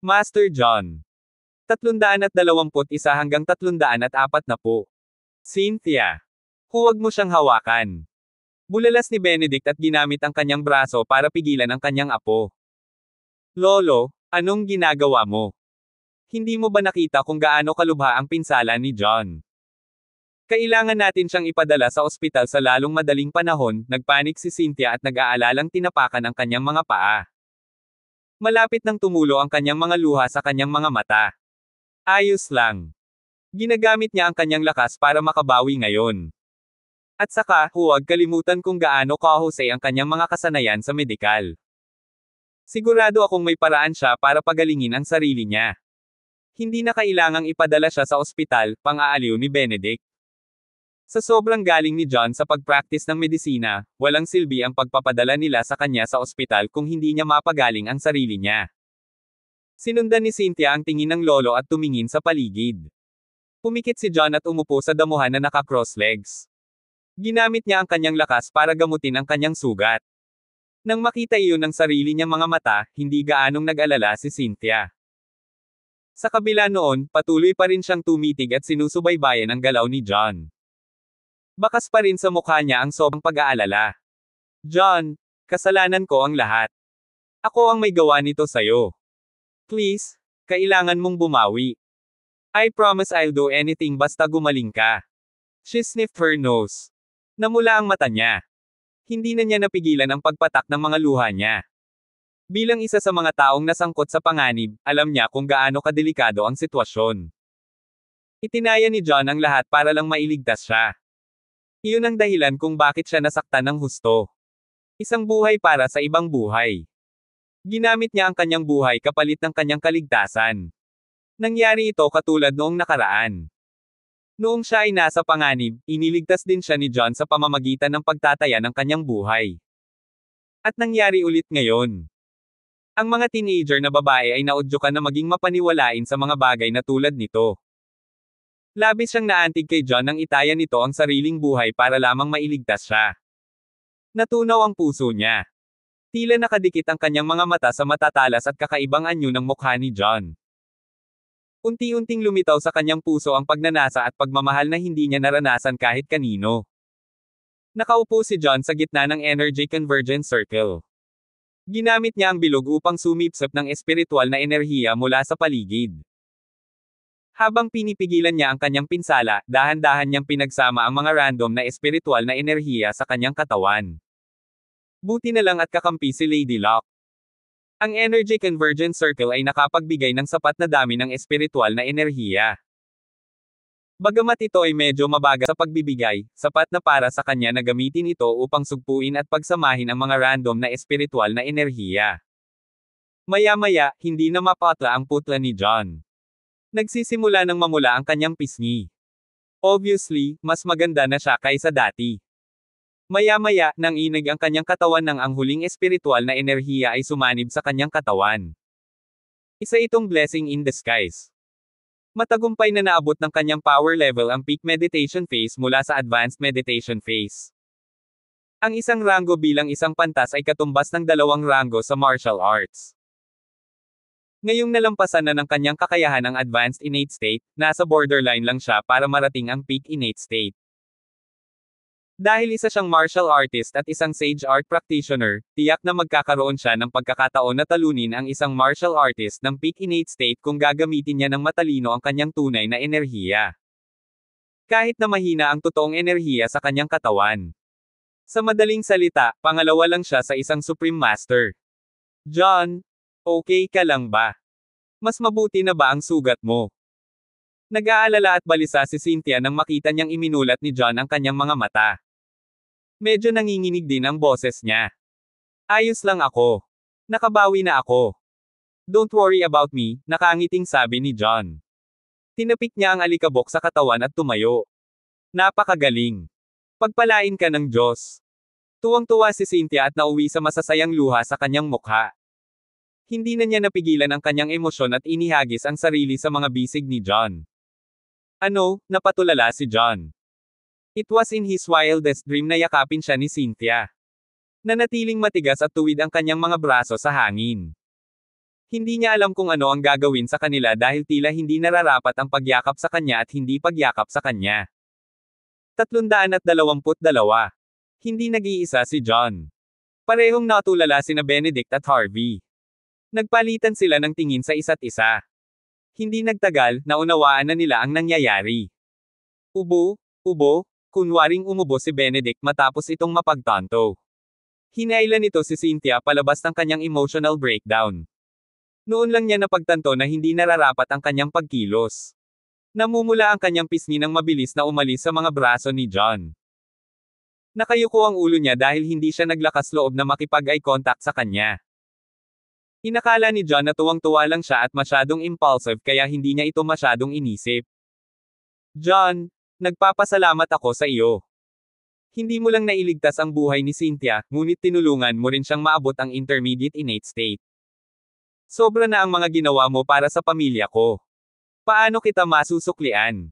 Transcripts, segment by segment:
Master John. 321 hanggang 304. na po. Cynthia. Huwag mo siyang hawakan. Bulalas ni Benedict at ginamit ang kanyang braso para pigilan ang kanyang apo. Lolo, anong ginagawa mo? Hindi mo ba nakita kung gaano kalubha ang pinsala ni John? Kailangan natin siyang ipadala sa ospital sa lalong madaling panahon, nagpanik si Cynthia at nag-aalalang tinapakan ang kanyang mga paa. Malapit nang tumulo ang kanyang mga luha sa kanyang mga mata. Ayos lang. Ginagamit niya ang kanyang lakas para makabawi ngayon. At saka, huwag kalimutan kung gaano kahusay ang kanyang mga kasanayan sa medikal. Sigurado akong may paraan siya para pagalingin ang sarili niya. Hindi na kailangang ipadala siya sa ospital, pang-aaliw ni Benedict. Sa sobrang galing ni John sa pagpractice ng medisina, walang silbi ang pagpapadala nila sa kanya sa ospital kung hindi niya mapagaling ang sarili niya. Sinundan ni Cynthia ang tingin ng lolo at tumingin sa paligid. Pumikit si John at umupo sa damuhan na naka-cross legs. Ginamit niya ang kanyang lakas para gamutin ang kanyang sugat. Nang makita iyon ng sarili niyang mga mata, hindi gaanong nag-alala si Cynthia. Sa kabila noon, patuloy pa rin siyang tumitig at sinusubaybayan ang galaw ni John. Bakas pa rin sa mukha niya ang sobrang pag-aalala. John, kasalanan ko ang lahat. Ako ang may gawa nito sa'yo. Please, kailangan mong bumawi. I promise I'll do anything basta gumaling ka. She sniffed her nose. Namula ang mata niya. Hindi na niya napigilan ang pagpatak ng mga luha niya. Bilang isa sa mga taong nasangkot sa panganib, alam niya kung gaano kadelikado ang sitwasyon. Itinaya ni John ang lahat para lang mailigtas siya. Iyon ang dahilan kung bakit siya nasaktan ng husto. Isang buhay para sa ibang buhay. Ginamit niya ang kanyang buhay kapalit ng kanyang kaligtasan. Nangyari ito katulad noong nakaraan. Noong siya ay nasa panganib, iniligtas din siya ni John sa pamamagitan ng pagtataya ng kanyang buhay. At nangyari ulit ngayon. Ang mga teenager na babae ay naudyukan na maging mapaniwalain sa mga bagay na tulad nito. Labis siyang naantig kay John nang itayan nito ang sariling buhay para lamang mailigtas siya. Natunaw ang puso niya. Tila nakadikit ang kanyang mga mata sa matatalas at kakaibang anyo ng mukha ni John. Unti-unting lumitaw sa kanyang puso ang pagnanasa at pagmamahal na hindi niya naranasan kahit kanino. Nakaupo si John sa gitna ng Energy Convergence Circle. Ginamit niya ang bilog upang sumipsep ng espiritual na enerhiya mula sa paligid. Habang pinipigilan niya ang kanyang pinsala, dahan-dahan niyang pinagsama ang mga random na espiritual na enerhiya sa kanyang katawan. Buti na lang at kakampi si Lady Locke. Ang Energy Convergence Circle ay nakapagbigay ng sapat na dami ng espiritual na enerhiya. Bagamat ito ay medyo mabaga sa pagbibigay, sapat na para sa kanya na gamitin ito upang sugpuin at pagsamahin ang mga random na espiritual na enerhiya. Maya-maya, hindi na mapatla ang putla ni John. Nagsisimula nang mamula ang kanyang pisngi. Obviously, mas maganda na siya kaysa dati. Maya-maya, nang inig ang kanyang katawan nang ang huling espiritual na enerhiya ay sumanib sa kanyang katawan. Isa itong blessing in disguise. Matagumpay na naabot ng kanyang power level ang peak meditation phase mula sa advanced meditation phase. Ang isang rango bilang isang pantas ay katumbas ng dalawang rango sa martial arts. Ngayong nalampasan na ng kanyang kakayahan ang advanced innate state, nasa borderline lang siya para marating ang peak innate state. Dahil isa siyang martial artist at isang sage art practitioner, tiyak na magkakaroon siya ng pagkakataon na talunin ang isang martial artist ng peak innate state kung gagamitin niya ng matalino ang kanyang tunay na enerhiya. Kahit na mahina ang totoong enerhiya sa kanyang katawan. Sa madaling salita, pangalawa lang siya sa isang Supreme Master. John, Okay ka lang ba? Mas mabuti na ba ang sugat mo? Nag-aalala at balisa si Cynthia nang makita niyang iminulat ni John ang kanyang mga mata. Medyo nanginginig din ang boses niya. Ayos lang ako. Nakabawi na ako. Don't worry about me, nakangiting sabi ni John. Tinapik niya ang alikabok sa katawan at tumayo. Napakagaling. Pagpalain ka ng Diyos. Tuwang-tuwa si Cynthia at nauwi sa masasayang luha sa kanyang mukha. Hindi na niya napigilan ang kanyang emosyon at inihagis ang sarili sa mga bisig ni John. Ano, napatulala si John. It was in his wildest dream na yakapin siya ni Cynthia. Nanatiling matigas at tuwid ang kanyang mga braso sa hangin. Hindi niya alam kung ano ang gagawin sa kanila dahil tila hindi nararapat ang pagyakap sa kanya at hindi pagyakap sa kanya. at 322. Hindi nag-iisa si John. Parehong natulala sina Benedict at Harvey. Nagpalitan sila ng tingin sa isa't isa. Hindi nagtagal, naunawaan na nila ang nangyayari. Ubo, ubo, kunwaring umubo si Benedict matapos itong mapagtanto. Hinailan nito si Cynthia palabas ng kanyang emotional breakdown. Noon lang niya napagtanto na hindi nararapat ang kanyang pagkilos. Namumula ang kanyang pisngi ng mabilis na umalis sa mga braso ni John. Nakayuko ang ulo niya dahil hindi siya naglakas loob na makipag-eye contact sa kanya. Inakala ni John na tuwang-tuwa lang siya at masyadong impulsive kaya hindi niya ito masyadong inisip. John, nagpapasalamat ako sa iyo. Hindi mo lang nailigtas ang buhay ni Cynthia, ngunit tinulungan mo rin siyang maabot ang intermediate innate state. Sobra na ang mga ginawa mo para sa pamilya ko. Paano kita masusuklian?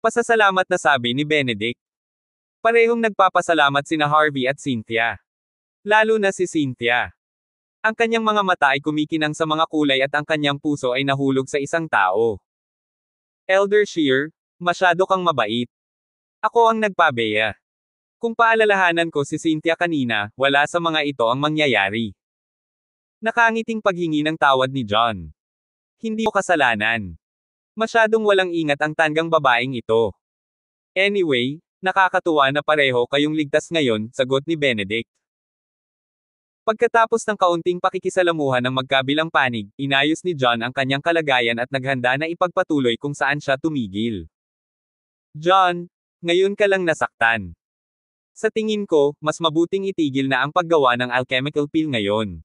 Pasasalamat na sabi ni Benedict. Parehong nagpapasalamat sina Harvey at Cynthia. Lalo na si Cynthia. Ang kanyang mga mata ay kumikinang sa mga kulay at ang kanyang puso ay nahulog sa isang tao. Elder Shear, masyado kang mabait. Ako ang nagpabeya. Kung paalalahanan ko si Cynthia kanina, wala sa mga ito ang mangyayari. Nakangiting paghingi ng tawad ni John. Hindi mo kasalanan. Masyadong walang ingat ang tanggang babaeng ito. Anyway, nakakatuwa na pareho kayong ligtas ngayon, sagot ni Benedict. Pagkatapos ng kaunting pakikisalamuhan ng magkabilang panig, inayos ni John ang kanyang kalagayan at naghanda na ipagpatuloy kung saan siya tumigil. John, ngayon ka lang nasaktan. Sa tingin ko, mas mabuting itigil na ang paggawa ng alchemical pill ngayon.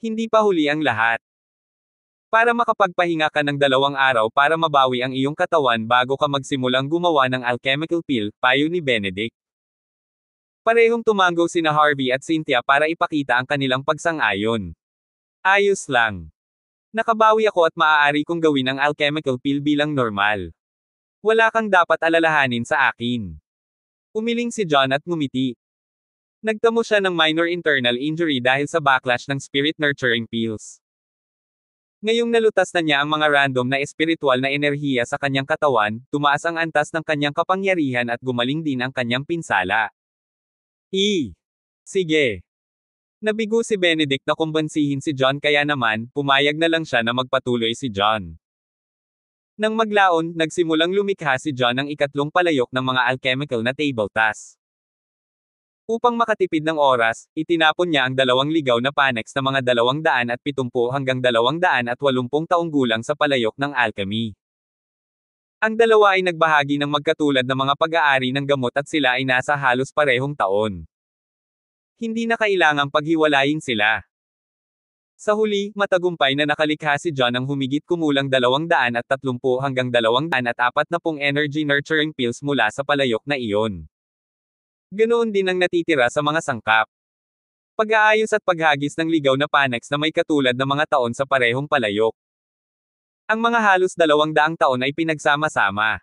Hindi pa huli ang lahat. Para makapagpahinga ka ng dalawang araw para mabawi ang iyong katawan bago ka magsimulang gumawa ng alchemical pill, payo ni Benedict. Parehong tumanggo sina Harvey at Cynthia para ipakita ang kanilang pagsang-ayon. Ayos lang. Nakabawi ako at maaari kong gawin ang alchemical pill bilang normal. Wala kang dapat alalahanin sa akin. Umiling si John at ngumiti. Nagtamo siya ng minor internal injury dahil sa backlash ng spirit nurturing pills. Ngayong nalutas na niya ang mga random na espiritual na enerhiya sa kanyang katawan, tumaas ang antas ng kanyang kapangyarihan at gumaling din ang kanyang pinsala. E. Sige. Nabigo si Benedict na kumbansihin si John kaya naman, pumayag na lang siya na magpatuloy si John. Nang maglaon, nagsimulang lumikha si John ng ikatlong palayok ng mga alchemical na table task. Upang makatipid ng oras, itinapon niya ang dalawang ligaw na panex na mga 270 hanggang 280 taong gulang sa palayok ng alchemy. Ang dalawa ay nagbahagi ng magkatulad na mga pag-aari ng gamot at sila ay nasa halos parehong taon. Hindi na kailangang paghiwalayin sila. Sa huli, matagumpay na nakalikha si John ng humigit kumulang 230 hanggang 240 energy nurturing pills mula sa palayok na iyon. Ganoon din ang natitira sa mga sangkap. Pag-aayos at paghagis ng ligaw na panax na may katulad na mga taon sa parehong palayok. Ang mga halos dalawang daang taon ay pinagsama-sama.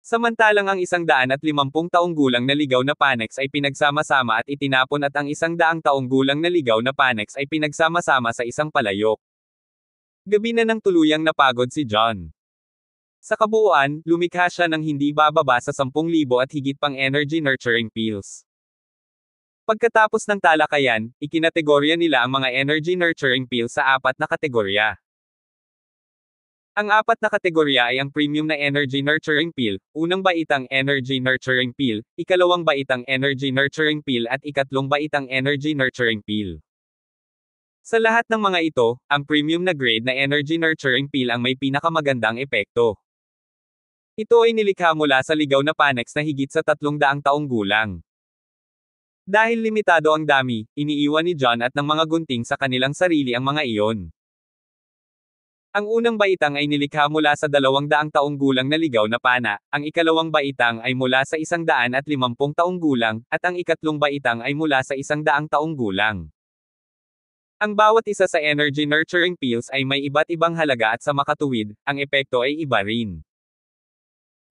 Samantalang ang isang daan at limampung taong gulang na ligaw na Panex ay pinagsama-sama at itinapon at ang isang daang taong gulang na ligaw na Panex ay pinagsama-sama sa isang palayok. Gabi na ng tuluyang napagod si John. Sa kabuuan, lumikha siya ng hindi bababa sa 10,000 at higit pang energy nurturing pills. Pagkatapos ng talakayan, ikinategorya nila ang mga energy nurturing pills sa apat na kategorya. Ang apat na kategorya ay ang premium na energy nurturing pill, unang baitang energy nurturing pill, ikalawang baitang energy nurturing pill at ikatlong baitang energy nurturing pill. Sa lahat ng mga ito, ang premium na grade na energy nurturing pill ang may pinakamagandang epekto. Ito ay nilikha mula sa ligaw na Panex na higit sa 300 taong gulang. Dahil limitado ang dami, iniiwan ni John at ng mga gunting sa kanilang sarili ang mga iyon. Ang unang baitang ay nilikha mula sa dalawang daang taong gulang na ligaw na pana, ang ikalawang baitang ay mula sa isang daan at limampung taong gulang, at ang ikatlong baitang ay mula sa isang daang taong gulang. Ang bawat isa sa energy nurturing pills ay may iba't ibang halaga at sa makatuwid, ang epekto ay iba rin.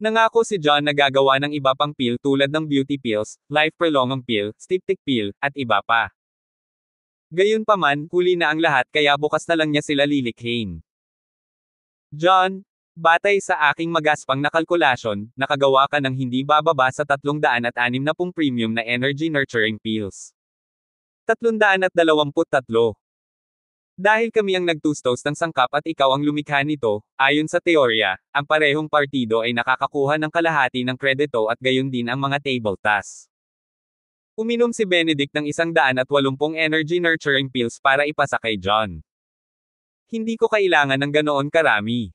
Nangako si John na gagawa ng iba pang pill tulad ng beauty pills, life prolonging pill, styptic pill, at iba pa. Gayunpaman, huli na ang lahat kaya bukas na lang niya sila lilikhain. John, batay sa aking magaspang na kalkulasyon, nakagawa ka ng hindi bababa sa 360 premium na energy nurturing pills. 323. Dahil kami ang nagtustos ng sangkap at ikaw ang lumikha nito, ayon sa teorya, ang parehong partido ay nakakakuha ng kalahati ng kredito at gayon din ang mga table tasks. Uminom si Benedict ng isang energy nurturing pills para ipasa kay John. Hindi ko kailangan ng ganoon karami.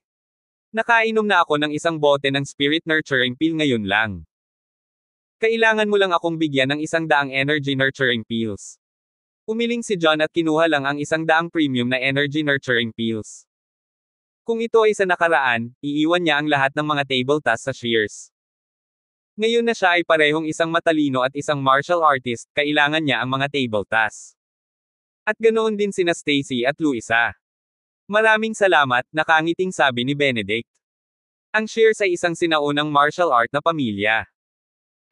Nakainom na ako ng isang bote ng spirit nurturing pill ngayon lang. Kailangan mo lang akong bigyan ng isang daang energy nurturing pills. Umiling si John at kinuha lang ang isang daang premium na energy nurturing pills. Kung ito ay sa nakaraan, iiwan niya ang lahat ng mga table tasks sa Shears. Ngayon na siya ay parehong isang matalino at isang martial artist, kailangan niya ang mga table tasks. At ganoon din sina Stacy at Luisa. Maraming salamat, nakangiting sabi ni Benedict. Ang share sa isang sinaunang martial art na pamilya.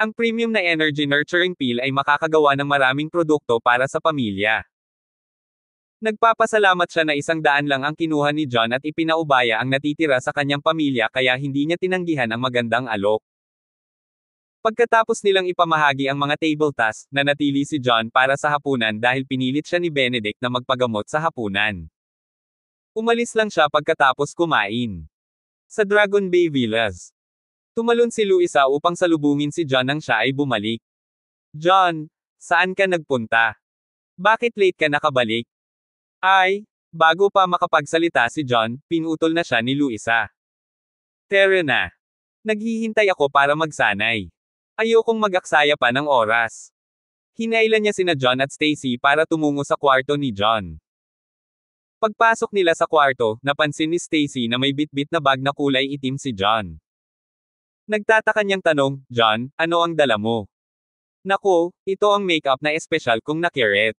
Ang premium na energy nurturing pill ay makakagawa ng maraming produkto para sa pamilya. Nagpapasalamat siya na isang daan lang ang kinuha ni John at ipinaubaya ang natitira sa kanyang pamilya kaya hindi niya tinanggihan ang magandang alok. Pagkatapos nilang ipamahagi ang mga table tasks, nanatili si John para sa hapunan dahil pinilit siya ni Benedict na magpagamot sa hapunan. Umalis lang siya pagkatapos kumain. Sa Dragon Bay Villas. Tumalon si Luisa upang salubungin si John nang siya ay bumalik. John, saan ka nagpunta? Bakit late ka nakabalik? Ay, bago pa makapagsalita si John, pinutol na siya ni Luisa. Tere na. Naghihintay ako para magsanay. Ayokong magaksaya pa ng oras. Hinailan niya sina John at Stacy para tumungo sa kwarto ni John. Pagpasok nila sa kwarto, napansin ni Stacy na may bitbit na bag na kulay itim si John. Nagtataka niyang tanong, John, ano ang dala mo? Nako, ito ang makeup na espesyal kong nakiret.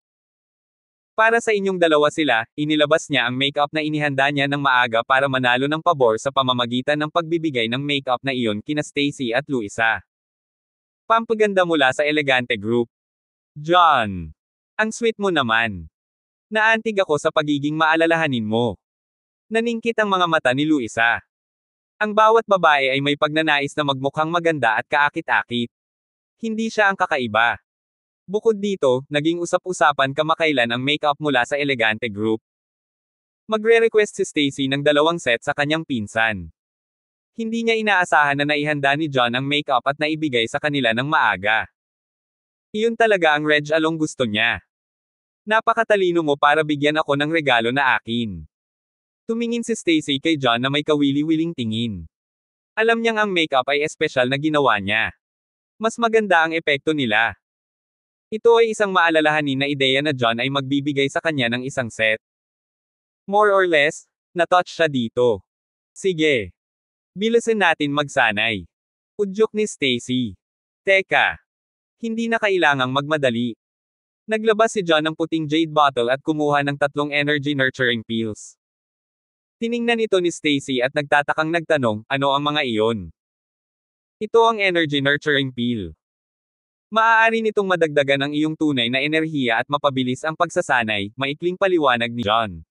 Para sa inyong dalawa sila, inilabas niya ang makeup na inihanda niya ng maaga para manalo ng pabor sa pamamagitan ng pagbibigay ng makeup na iyon kina Stacy at Luisa. Pampaganda mula sa elegante group. John! Ang sweet mo naman. Naantig ako sa pagiging maalalahanin mo. Naningkit ang mga mata ni Luisa. Ang bawat babae ay may pagnanais na magmukhang maganda at kaakit-akit. Hindi siya ang kakaiba. Bukod dito, naging usap-usapan kamakailan ang makeup mula sa Elegante Group. Magre-request si Stacy ng dalawang set sa kanyang pinsan. Hindi niya inaasahan na naihanda ni John ang makeup at naibigay sa kanila ng maaga. Iyon talaga ang Reg Along gusto niya. Napakatalino mo para bigyan ako ng regalo na akin. Tumingin si Stacy kay John na may kawili-wiling tingin. Alam niyang ang makeup ay espesyal na ginawa niya. Mas maganda ang epekto nila. Ito ay isang maalalahanin na ideya na John ay magbibigay sa kanya ng isang set. More or less, na-touch siya dito. Sige. Bilisin natin magsanay. Udyok ni Stacy. Teka. Hindi na kailangang magmadali. Naglabas si John ng puting jade bottle at kumuha ng tatlong energy nurturing pills. Tiningnan ito ni Stacy at nagtatakang nagtanong, ano ang mga iyon? Ito ang energy nurturing pill. Maaari nitong madagdagan ang iyong tunay na enerhiya at mapabilis ang pagsasanay, maikling paliwanag ni John.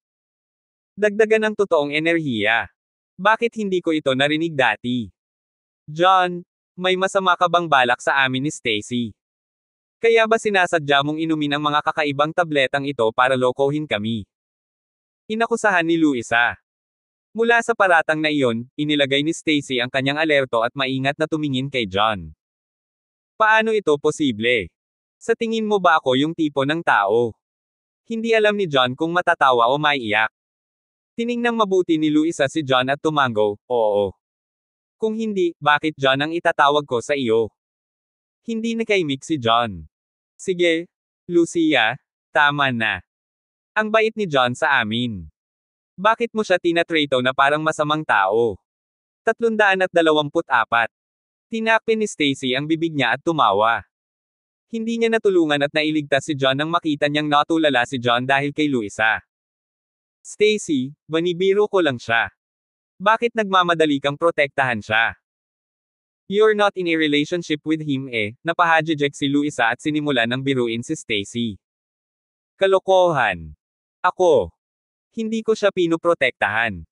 Dagdagan ng totoong enerhiya. Bakit hindi ko ito narinig dati? John, may masama ka bang balak sa amin ni Stacy? Kaya ba sinasadya mong inumin ang mga kakaibang tabletang ito para lokohin kami? Inakusahan ni Luisa. Mula sa paratang na iyon, inilagay ni Stacy ang kanyang alerto at maingat na tumingin kay John. Paano ito posible? Sa tingin mo ba ako yung tipo ng tao? Hindi alam ni John kung matatawa o maiiyak. Tiningnang mabuti ni Luisa si John at tumango, oo. Kung hindi, bakit John ang itatawag ko sa iyo? Hindi na nakaimik si John. Sige, Lucia, tama na. Ang bait ni John sa amin. Bakit mo siya tinatrato na parang masamang tao? 324. Tinakpin ni Stacy ang bibig niya at tumawa. Hindi niya natulungan at nailigtas si John nang makita niyang natulala si John dahil kay Luisa. Stacy, banibiro ko lang siya. Bakit nagmamadali kang protektahan siya? You're not in a relationship with him eh, napahadjejek si Luisa at sinimulan ng biruin si Stacy. Kalokohan. Ako. Hindi ko siya pinoprotektahan.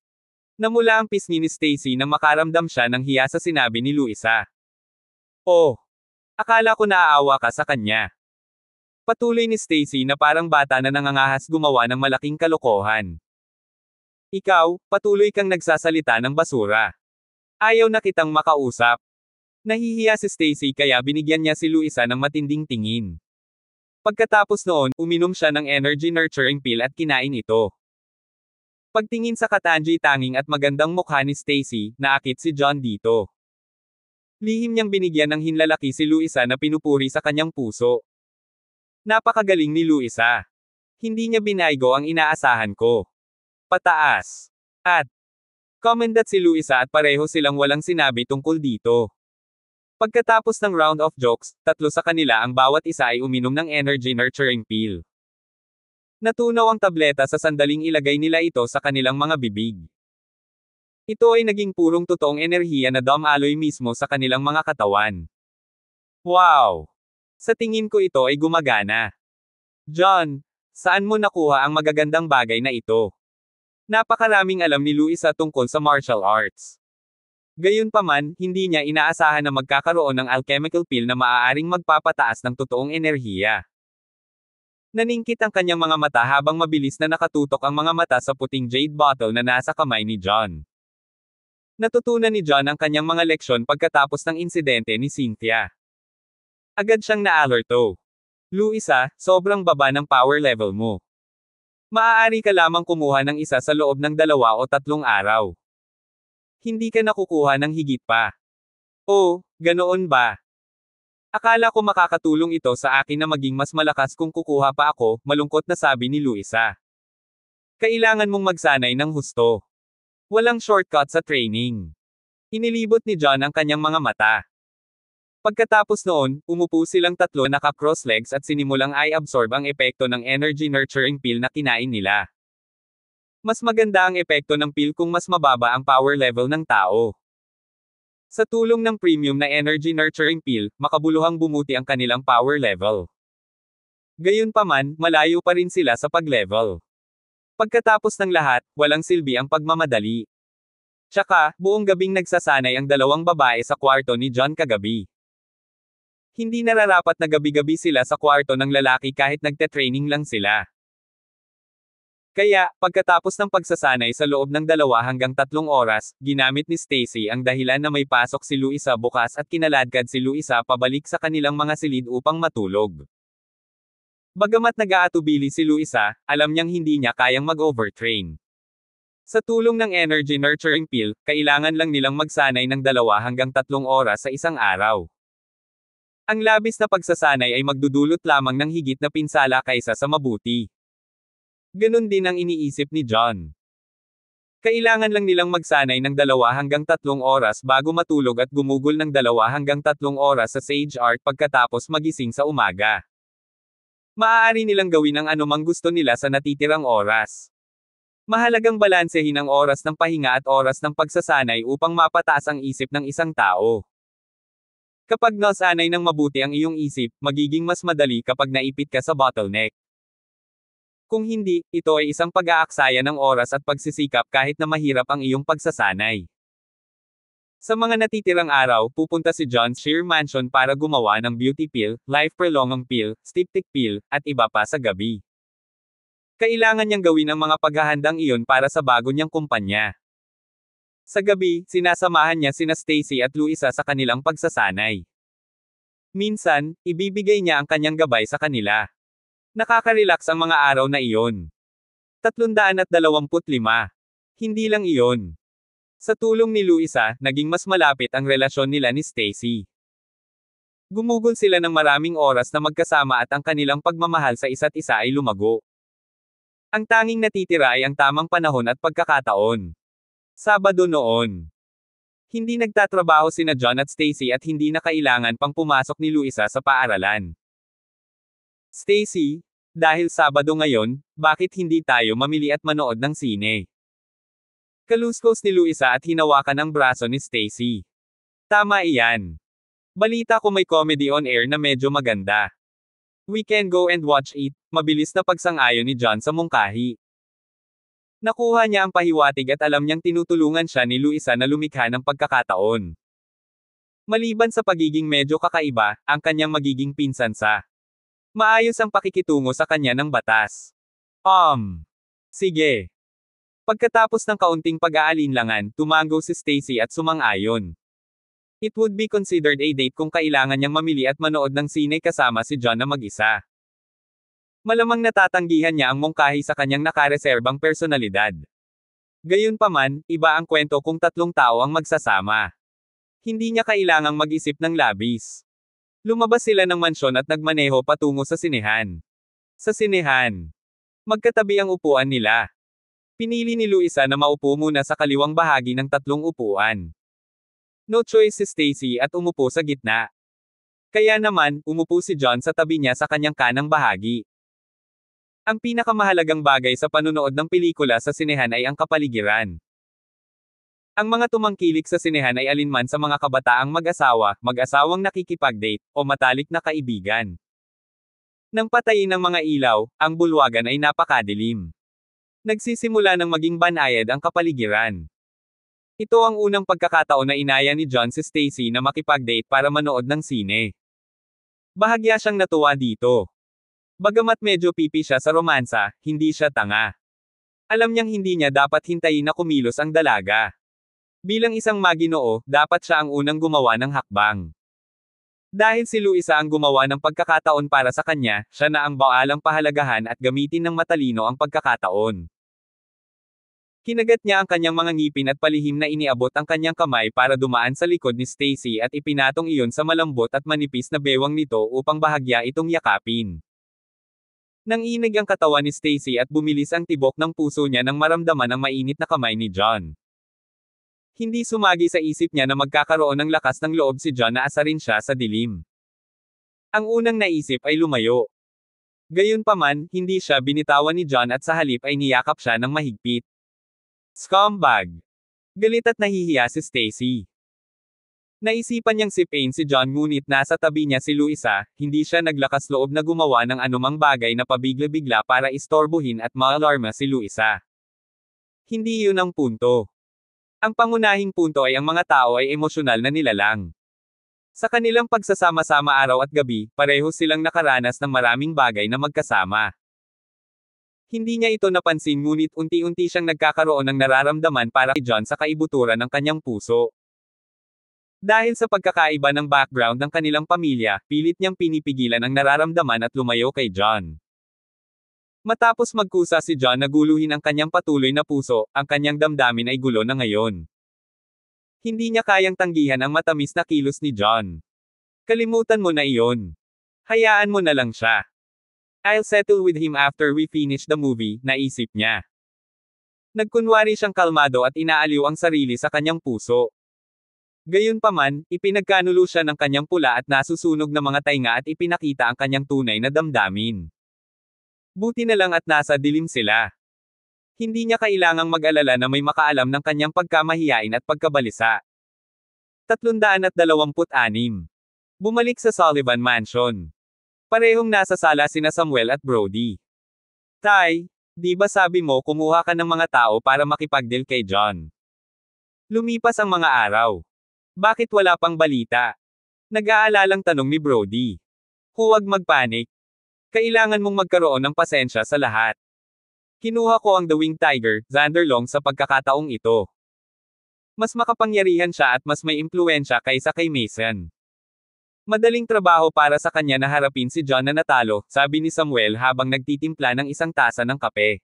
Namula ang pisngi ni Stacy nang makaramdam siya ng hiya sa sinabi ni Luisa. Oh. Akala ko naaawa ka sa kanya. Patuloy ni Stacy na parang bata na nangangahas gumawa ng malaking kalokohan. Ikaw, patuloy kang nagsasalita ng basura. Ayaw na kitang makausap. Nahihiya si Stacy kaya binigyan niya si Luisa ng matinding tingin. Pagkatapos noon, uminom siya ng energy nurturing pill at kinain ito. Pagtingin sa Katanji tanging at magandang mukha ni Stacy, naakit si John dito. Lihim niyang binigyan ng hinlalaki si Luisa na pinupuri sa kanyang puso. Napakagaling ni Luisa. Hindi niya binaygo ang inaasahan ko. Pataas. At. Comment si Luisa at pareho silang walang sinabi tungkol dito. Pagkatapos ng round of jokes, tatlo sa kanila ang bawat isa ay uminom ng energy nurturing pill. Natunaw ang tableta sa sandaling ilagay nila ito sa kanilang mga bibig. Ito ay naging purong totoong enerhiya na dom alloy mismo sa kanilang mga katawan. Wow! Sa tingin ko ito ay gumagana. John, saan mo nakuha ang magagandang bagay na ito? Napakaraming alam ni Luisa tungkol sa martial arts. Gayunpaman, hindi niya inaasahan na magkakaroon ng alchemical pill na maaaring magpapataas ng totoong enerhiya. Naningkit ang kanyang mga mata habang mabilis na nakatutok ang mga mata sa puting jade bottle na nasa kamay ni John. Natutunan ni John ang kanyang mga leksyon pagkatapos ng insidente ni Cynthia. Agad siyang na-alerto. Oh, Luisa, sobrang baba ng power level mo. Maaari ka lamang kumuha ng isa sa loob ng dalawa o tatlong araw hindi ka nakukuha ng higit pa. Oh, ganoon ba? Akala ko makakatulong ito sa akin na maging mas malakas kung kukuha pa ako, malungkot na sabi ni Luisa. Kailangan mong magsanay ng husto. Walang shortcut sa training. Inilibot ni John ang kanyang mga mata. Pagkatapos noon, umupo silang tatlo naka-cross legs at sinimulang i-absorb ang epekto ng energy nurturing pill na kinain nila. Mas maganda ang epekto ng pill kung mas mababa ang power level ng tao. Sa tulong ng premium na energy nurturing pill, makabuluhang bumuti ang kanilang power level. Gayunpaman, malayo pa rin sila sa pag-level. Pagkatapos ng lahat, walang silbi ang pagmamadali. Tsaka, buong gabing nagsasanay ang dalawang babae sa kwarto ni John kagabi. Hindi nararapat na gabi-gabi sila sa kwarto ng lalaki kahit nagte-training lang sila. Kaya, pagkatapos ng pagsasanay sa loob ng dalawa hanggang tatlong oras, ginamit ni Stacy ang dahilan na may pasok si Luisa bukas at kinaladkad si Luisa pabalik sa kanilang mga silid upang matulog. Bagamat nag-aatubili si Luisa, alam niyang hindi niya kayang mag-overtrain. Sa tulong ng energy nurturing pill, kailangan lang nilang magsanay ng dalawa hanggang tatlong oras sa isang araw. Ang labis na pagsasanay ay magdudulot lamang ng higit na pinsala kaysa sa mabuti. Ganun din ang iniisip ni John. Kailangan lang nilang magsanay ng dalawa hanggang tatlong oras bago matulog at gumugol ng dalawa hanggang tatlong oras sa Sage Art pagkatapos magising sa umaga. Maaari nilang gawin ang anumang gusto nila sa natitirang oras. Mahalagang balansehin ang oras ng pahinga at oras ng pagsasanay upang mapataas ang isip ng isang tao. Kapag nasanay ng mabuti ang iyong isip, magiging mas madali kapag naipit ka sa bottleneck. Kung hindi, ito ay isang pag-aaksaya ng oras at pagsisikap kahit na mahirap ang iyong pagsasanay. Sa mga natitirang araw, pupunta si John Shear Mansion para gumawa ng beauty peel, life prolonging peel, styptic peel, at iba pa sa gabi. Kailangan niyang gawin ang mga paghahandang iyon para sa bago niyang kumpanya. Sa gabi, sinasamahan niya sina Stacy at Luisa sa kanilang pagsasanay. Minsan, ibibigay niya ang kanyang gabay sa kanila. Nakaka-relax ang mga araw na iyon. 325. Hindi lang iyon. Sa tulong ni Luisa, naging mas malapit ang relasyon nila ni Stacy. Gumugol sila ng maraming oras na magkasama at ang kanilang pagmamahal sa isa't isa ay lumago. Ang tanging natitira ay ang tamang panahon at pagkakataon. Sabado noon. Hindi nagtatrabaho sina John at Stacy at hindi na kailangan pang pumasok ni Luisa sa paaralan. Stacy, dahil Sabado ngayon, bakit hindi tayo mamili at manood ng sine? Kaluskos ni Luisa at hinawakan ang braso ni Stacy. Tama iyan. Balita ko may comedy on air na medyo maganda. We can go and watch it, mabilis na pagsang-ayon ni John sa mungkahi. Nakuha niya ang pahiwatig at alam niyang tinutulungan siya ni Luisa na lumikha ng pagkakataon. Maliban sa pagiging medyo kakaiba, ang kanyang magiging pinsan sa Maayos ang pakikitungo sa kanya ng batas. Um. Sige. Pagkatapos ng kaunting pag-aalinlangan, tumango si Stacy at sumang-ayon. It would be considered a date kung kailangan niyang mamili at manood ng sine kasama si John na mag-isa. Malamang natatanggihan niya ang mungkahi sa kanyang nakareserbang personalidad. Gayunpaman, iba ang kwento kung tatlong tao ang magsasama. Hindi niya kailangang mag-isip ng labis. Lumabas sila ng mansyon at nagmaneho patungo sa sinehan. Sa sinehan. Magkatabi ang upuan nila. Pinili ni Luisa na maupo muna sa kaliwang bahagi ng tatlong upuan. No choice si Stacy at umupo sa gitna. Kaya naman, umupo si John sa tabi niya sa kanyang kanang bahagi. Ang pinakamahalagang bagay sa panunood ng pelikula sa sinehan ay ang kapaligiran. Ang mga tumangkilik sa sinehan ay alinman sa mga kabataang mag-asawa, mag-asawang nakikipag-date, o matalik na kaibigan. Nang patayin ng mga ilaw, ang bulwagan ay napakadilim. Nagsisimula ng maging banayad ang kapaligiran. Ito ang unang pagkakataon na inaya ni John si Stacy na makipag-date para manood ng sine. Bahagya siyang natuwa dito. Bagamat medyo pipi siya sa romansa, hindi siya tanga. Alam niyang hindi niya dapat hintayin na kumilos ang dalaga. Bilang isang maginoo, dapat siya ang unang gumawa ng hakbang. Dahil si Luisa ang gumawa ng pagkakataon para sa kanya, siya na ang baalang pahalagahan at gamitin ng matalino ang pagkakataon. Kinagat niya ang kanyang mga ngipin at palihim na iniabot ang kanyang kamay para dumaan sa likod ni Stacy at ipinatong iyon sa malambot at manipis na bewang nito upang bahagya itong yakapin. Nang inig ang katawan ni Stacy at bumilis ang tibok ng puso niya nang maramdaman ang mainit na kamay ni John. Hindi sumagi sa isip niya na magkakaroon ng lakas ng loob si John na asarin siya sa dilim. Ang unang naisip ay lumayo. Gayunpaman, hindi siya binitawan ni John at sa halip ay niyakap siya ng mahigpit. Scumbag! Galit at nahihiya si Stacy. Naisipan niyang si Payne si John ngunit nasa tabi niya si Luisa, hindi siya naglakas loob na gumawa ng anumang bagay na pabigla-bigla para istorbohin at maalarma si Luisa. Hindi yun ang punto. Ang pangunahing punto ay ang mga tao ay emosyonal na nilalang. Sa kanilang pagsasama-sama araw at gabi, pareho silang nakaranas ng maraming bagay na magkasama. Hindi niya ito napansin ngunit unti-unti siyang nagkakaroon ng nararamdaman para kay John sa kaibuturan ng kanyang puso. Dahil sa pagkakaiba ng background ng kanilang pamilya, pilit niyang pinipigilan ang nararamdaman at lumayo kay John. Matapos magkusa si John na guluhin ang kanyang patuloy na puso, ang kanyang damdamin ay gulo na ngayon. Hindi niya kayang tanggihan ang matamis na kilos ni John. Kalimutan mo na iyon. Hayaan mo na lang siya. I'll settle with him after we finish the movie, naisip niya. Nagkunwari siyang kalmado at inaaliw ang sarili sa kanyang puso. Gayunpaman, ipinagkanulo siya ng kanyang pula at nasusunog ng mga tainga at ipinakita ang kanyang tunay na damdamin. Buti na lang at nasa dilim sila. Hindi niya kailangang mag-alala na may makaalam ng kanyang pagkamahiyain at pagkabalisa. 326. Bumalik sa Sullivan Mansion. Parehong nasa sala sina Samuel at Brody. Tay, di ba sabi mo kumuha ka ng mga tao para makipagdil kay John? Lumipas ang mga araw. Bakit wala pang balita? Nag-aalalang tanong ni Brody. Huwag magpanik, kailangan mong magkaroon ng pasensya sa lahat. Kinuha ko ang The Wing Tiger, Long sa pagkakataong ito. Mas makapangyarihan siya at mas may impluensya kaysa kay Mason. Madaling trabaho para sa kanya na harapin si John na natalo, sabi ni Samuel habang nagtitimpla ng isang tasa ng kape.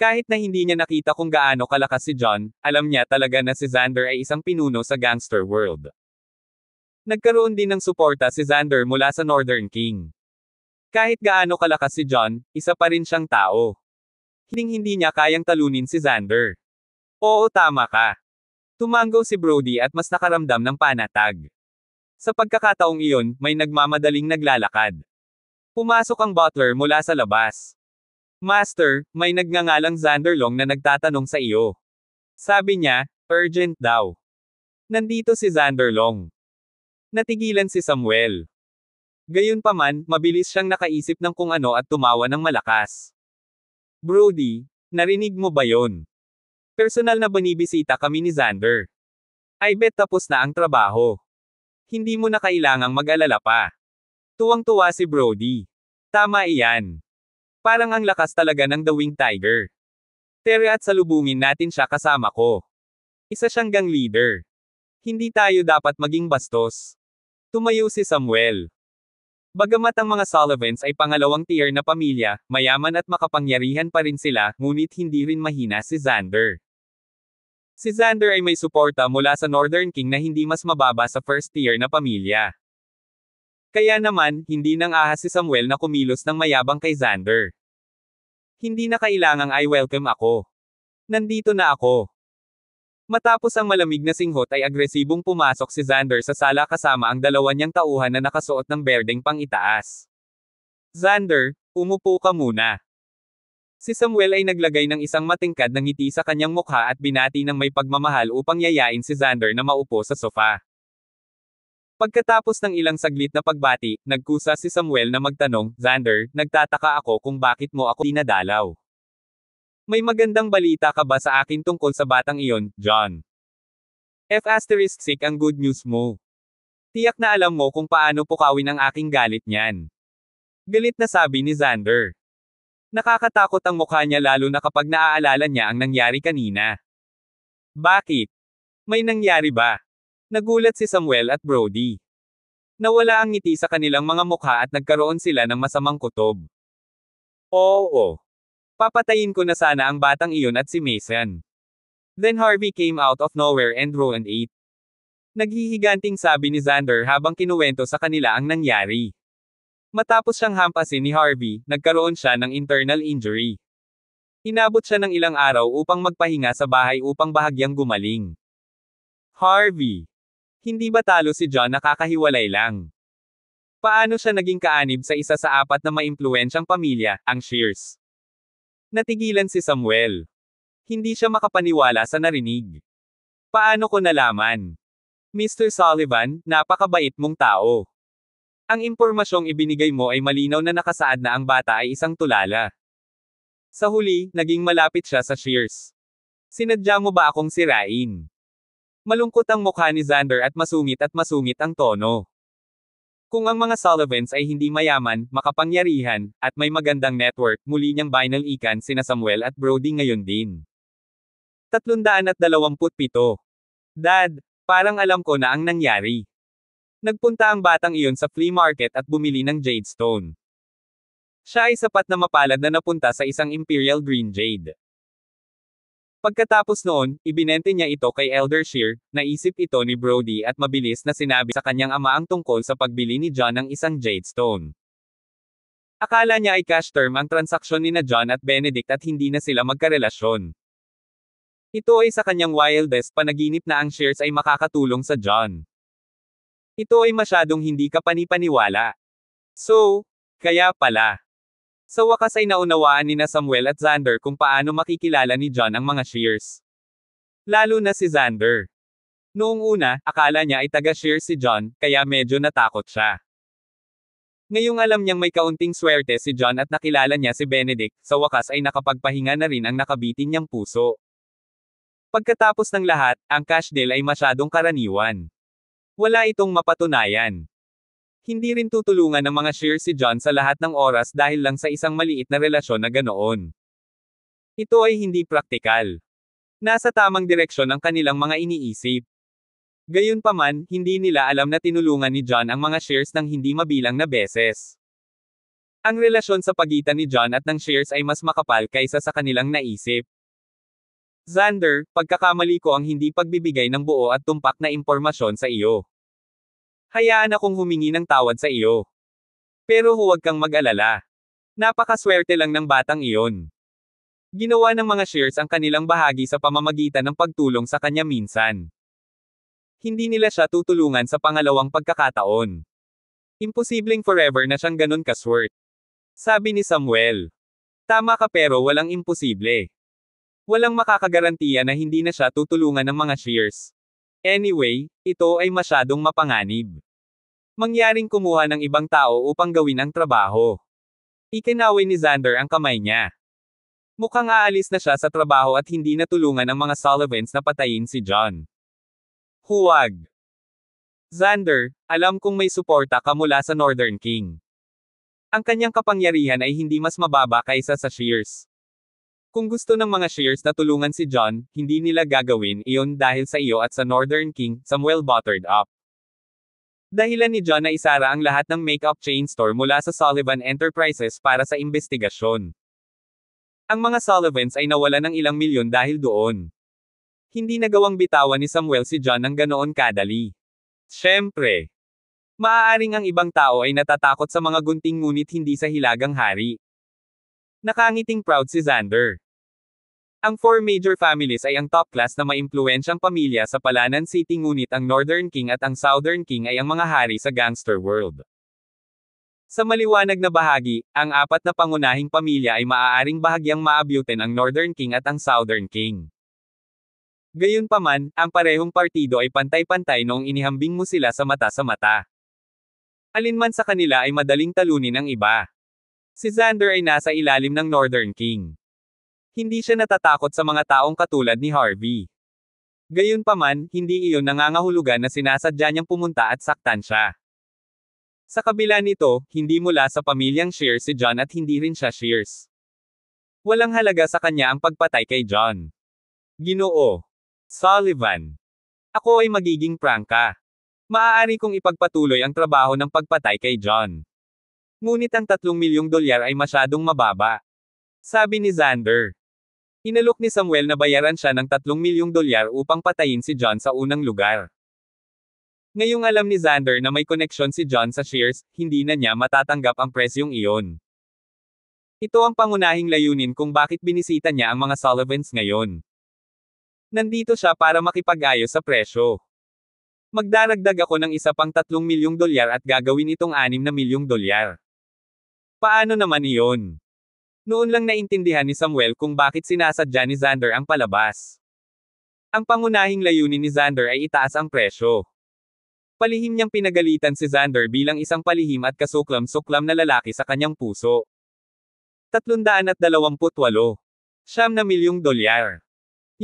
Kahit na hindi niya nakita kung gaano kalakas si John, alam niya talaga na si Xander ay isang pinuno sa gangster world. Nagkaroon din ng suporta si Xander mula sa Northern King. Kahit gaano kalakas si John, isa pa rin siyang tao. Hining-hindi niya kayang talunin si Xander. Oo tama ka. Tumanggo si Brody at mas nakaramdam ng panatag. Sa pagkakataong iyon, may nagmamadaling naglalakad. Pumasok ang butler mula sa labas. Master, may nagngangalang Xander Long na nagtatanong sa iyo. Sabi niya, urgent daw. Nandito si Xander Long. Natigilan si Samuel. Gayunpaman, mabilis siyang nakaisip ng kung ano at tumawa ng malakas. Brody, narinig mo ba yon? Personal na banibisita kami ni Xander. I bet tapos na ang trabaho. Hindi mo na kailangang mag-alala pa. Tuwang-tuwa si Brody. Tama iyan. Parang ang lakas talaga ng The Wing Tiger. Tere at salubungin natin siya kasama ko. Isa siyang gang leader. Hindi tayo dapat maging bastos. Tumayo si Samuel. Bagamat ang mga Sullivans ay pangalawang tier na pamilya, mayaman at makapangyarihan pa rin sila, ngunit hindi rin mahina si Xander. Si Xander ay may suporta mula sa Northern King na hindi mas mababa sa first tier na pamilya. Kaya naman, hindi nang ahas si Samuel na kumilos ng mayabang kay Xander. Hindi na kailangang I welcome ako. Nandito na ako. Matapos ang malamig na singhot ay agresibong pumasok si Xander sa sala kasama ang dalawa niyang tauhan na nakasuot ng berdeng pang itaas. Xander, umupo ka muna. Si Samuel ay naglagay ng isang matingkad na ng ngiti sa kanyang mukha at binati ng may pagmamahal upang yayain si Xander na maupo sa sofa. Pagkatapos ng ilang saglit na pagbati, nagkusa si Samuel na magtanong, Xander, nagtataka ako kung bakit mo ako dinadalaw. May magandang balita ka ba sa akin tungkol sa batang iyon, John? F asterisk sick ang good news mo. Tiyak na alam mo kung paano pukawin ang aking galit niyan. Galit na sabi ni Xander. Nakakatakot ang mukha niya lalo na kapag naaalala niya ang nangyari kanina. Bakit? May nangyari ba? Nagulat si Samuel at Brody. Nawala ang ngiti sa kanilang mga mukha at nagkaroon sila ng masamang kutob. Oo. Papatayin ko na sana ang batang iyon at si Mason. Then Harvey came out of nowhere and ruined it. Naghihiganting sabi ni Xander habang kinuwento sa kanila ang nangyari. Matapos siyang hampasin ni Harvey, nagkaroon siya ng internal injury. Inabot siya ng ilang araw upang magpahinga sa bahay upang bahagyang gumaling. Harvey. Hindi ba talo si John nakakahiwalay lang? Paano siya naging kaanib sa isa sa apat na maimpluensyang pamilya, ang Shears? Natigilan si Samuel. Hindi siya makapaniwala sa narinig. Paano ko nalaman? Mr. Sullivan, napakabait mong tao. Ang impormasyong ibinigay mo ay malinaw na nakasaad na ang bata ay isang tulala. Sa huli, naging malapit siya sa Shears. Sinadya mo ba akong sirain? Malungkot ang mukha ni Xander at masungit at masungit ang tono. Kung ang mga Sullivans ay hindi mayaman, makapangyarihan, at may magandang network, muli niyang binalikan sina Samuel at Brody ngayon din. 327. Dad, parang alam ko na ang nangyari. Nagpunta ang batang iyon sa flea market at bumili ng jade stone. Siya ay sapat na mapalad na napunta sa isang Imperial Green Jade. Pagkatapos noon, ibinente niya ito kay Elder Shear, naisip ito ni Brody at mabilis na sinabi sa kanyang ama ang tungkol sa pagbili ni John ng isang jade stone. Akala niya ay cash term ang transaksyon ni na John at Benedict at hindi na sila magkarelasyon. Ito ay sa kanyang wildest panaginip na ang shares ay makakatulong sa John. Ito ay masyadong hindi ka panipaniwala. So, kaya pala. Sa wakas ay naunawaan ni na Samuel at Xander kung paano makikilala ni John ang mga Shears. Lalo na si Xander. Noong una, akala niya ay taga shear si John, kaya medyo natakot siya. Ngayong alam niyang may kaunting swerte si John at nakilala niya si Benedict, sa wakas ay nakapagpahinga na rin ang nakabitin niyang puso. Pagkatapos ng lahat, ang cash deal ay masyadong karaniwan. Wala itong mapatunayan. Hindi rin tutulungan ng mga shares si John sa lahat ng oras dahil lang sa isang maliit na relasyon na ganoon. Ito ay hindi praktikal. Nasa tamang direksyon ang kanilang mga iniisip. Gayunpaman, hindi nila alam na tinulungan ni John ang mga shares ng hindi mabilang na beses. Ang relasyon sa pagitan ni John at ng shares ay mas makapal kaysa sa kanilang naisip. Xander, pagkakamali ko ang hindi pagbibigay ng buo at tumpak na impormasyon sa iyo. Hayaan akong humingi ng tawad sa iyo. Pero huwag kang mag-alala. Napakaswerte lang ng batang iyon. Ginawa ng mga shares ang kanilang bahagi sa pamamagitan ng pagtulong sa kanya minsan. Hindi nila siya tutulungan sa pangalawang pagkakataon. Imposibleng forever na siyang ganun kaswerte. Sabi ni Samuel. Tama ka pero walang imposible. Walang makakagarantiya na hindi na siya tutulungan ng mga shears. Anyway, ito ay masyadong mapanganib. Mangyaring kumuha ng ibang tao upang gawin ang trabaho. Ikinaway ni Xander ang kamay niya. Mukhang aalis na siya sa trabaho at hindi natulungan ang mga Sullivans na patayin si John. Huwag! Xander, alam kong may suporta ka mula sa Northern King. Ang kanyang kapangyarihan ay hindi mas mababa kaysa sa Shears. Kung gusto ng mga shares na tulungan si John, hindi nila gagawin iyon dahil sa iyo at sa Northern King, Samuel buttered up. Dahilan ni John na isara ang lahat ng makeup chain store mula sa Sullivan Enterprises para sa investigasyon. Ang mga Sullivans ay nawala ng ilang milyon dahil doon. Hindi nagawang bitawan ni Samuel si John ng ganoon kadali. Siyempre. Maaaring ang ibang tao ay natatakot sa mga gunting ngunit hindi sa hilagang hari. Nakangiting proud si Xander. Ang four major families ay ang top class na maimpluwensyang pamilya sa Palanan City ngunit ang Northern King at ang Southern King ay ang mga hari sa gangster world. Sa maliwanag na bahagi, ang apat na pangunahing pamilya ay maaaring bahagyang maabyuten ang Northern King at ang Southern King. Gayunpaman, ang parehong partido ay pantay-pantay noong inihambing mo sila sa mata sa mata. Alinman sa kanila ay madaling talunin ang iba. Si Xander ay nasa ilalim ng Northern King. Hindi siya natatakot sa mga taong katulad ni Harvey. Gayunpaman, hindi iyon nangangahulugan na sinasadya niyang pumunta at saktan siya. Sa kabila nito, hindi mula sa pamilyang Shears si John at hindi rin siya Shears. Walang halaga sa kanya ang pagpatay kay John. Ginoo. Sullivan. Ako ay magiging prangka. Maaari kong ipagpatuloy ang trabaho ng pagpatay kay John. Ngunit ang 3 milyong dolyar ay masyadong mababa. Sabi ni Xander. Inalok ni Samuel na bayaran siya ng 3 milyong dolyar upang patayin si John sa unang lugar. Ngayong alam ni Xander na may koneksyon si John sa Shears, hindi na niya matatanggap ang presyong iyon. Ito ang pangunahing layunin kung bakit binisita niya ang mga Sullivans ngayon. Nandito siya para makipag-ayos sa presyo. Magdaragdag ako ng isa pang 3 milyong dolyar at gagawin itong 6 na milyong dolyar. Paano naman iyon? Noon lang naintindihan ni Samuel kung bakit sinasadya ni Xander ang palabas. Ang pangunahing layunin ni Xander ay itaas ang presyo. Palihim niyang pinagalitan si Xander bilang isang palihim at kasuklam-suklam na lalaki sa kanyang puso. 328. Siyam na milyong dolyar.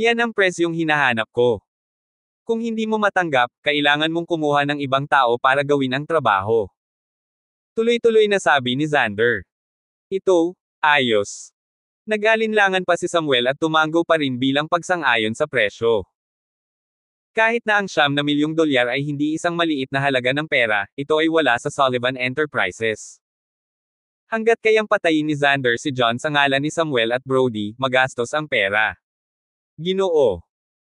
Yan ang presyong hinahanap ko. Kung hindi mo matanggap, kailangan mong kumuha ng ibang tao para gawin ang trabaho. Tuloy-tuloy na sabi ni Xander. Ito, ayos. Nag-alinlangan pa si Samuel at tumango pa rin bilang pagsang-ayon sa presyo. Kahit na ang siyam na milyong dolyar ay hindi isang maliit na halaga ng pera, ito ay wala sa Sullivan Enterprises. Hanggat kayang patayin ni Xander si John sa ngalan ni Samuel at Brody, magastos ang pera. Ginoo.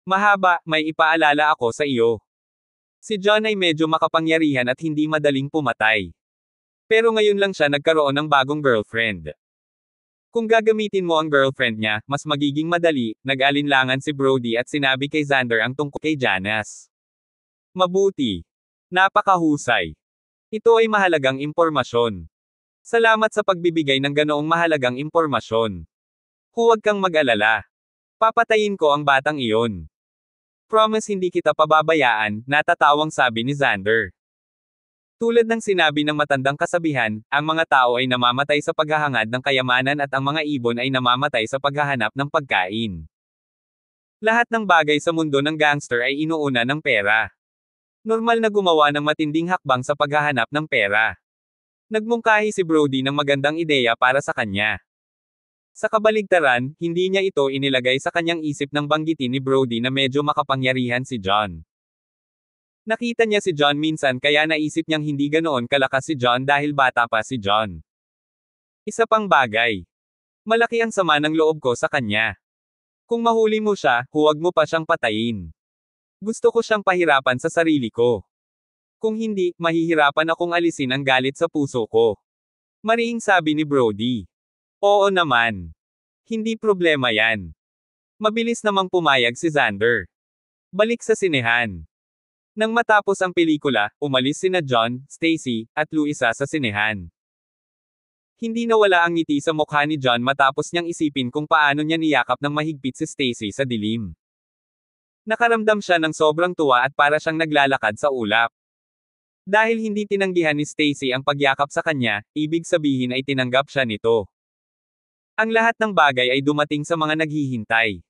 Mahaba, may ipaalala ako sa iyo. Si John ay medyo makapangyarihan at hindi madaling pumatay. Pero ngayon lang siya nagkaroon ng bagong girlfriend. Kung gagamitin mo ang girlfriend niya, mas magiging madali, nag-alinlangan si Brody at sinabi kay Xander ang tungkol kay Janice. Mabuti. Napakahusay. Ito ay mahalagang impormasyon. Salamat sa pagbibigay ng ganoong mahalagang impormasyon. Huwag kang mag-alala. Papatayin ko ang batang iyon. Promise hindi kita pababayaan, natatawang sabi ni Xander. Tulad ng sinabi ng matandang kasabihan, ang mga tao ay namamatay sa paghahangad ng kayamanan at ang mga ibon ay namamatay sa paghahanap ng pagkain. Lahat ng bagay sa mundo ng gangster ay inuuna ng pera. Normal na gumawa ng matinding hakbang sa paghahanap ng pera. Nagmungkahi si Brody ng magandang ideya para sa kanya. Sa kabaligtaran, hindi niya ito inilagay sa kanyang isip nang banggitin ni Brody na medyo makapangyarihan si John. Nakita niya si John minsan kaya naisip niyang hindi ganoon kalakas si John dahil bata pa si John. Isa pang bagay. Malaki ang sama ng loob ko sa kanya. Kung mahuli mo siya, huwag mo pa siyang patayin. Gusto ko siyang pahirapan sa sarili ko. Kung hindi, mahihirapan akong alisin ang galit sa puso ko. Mariing sabi ni Brody. Oo naman. Hindi problema yan. Mabilis namang pumayag si Xander. Balik sa sinehan. Nang matapos ang pelikula, umalis sina John, Stacy, at Luisa sa sinehan. Hindi nawala ang ngiti sa mukha ni John matapos niyang isipin kung paano niya niyakap ng mahigpit si Stacy sa dilim. Nakaramdam siya ng sobrang tuwa at para siyang naglalakad sa ulap. Dahil hindi tinanggihan ni Stacy ang pagyakap sa kanya, ibig sabihin ay tinanggap siya nito. Ang lahat ng bagay ay dumating sa mga naghihintay.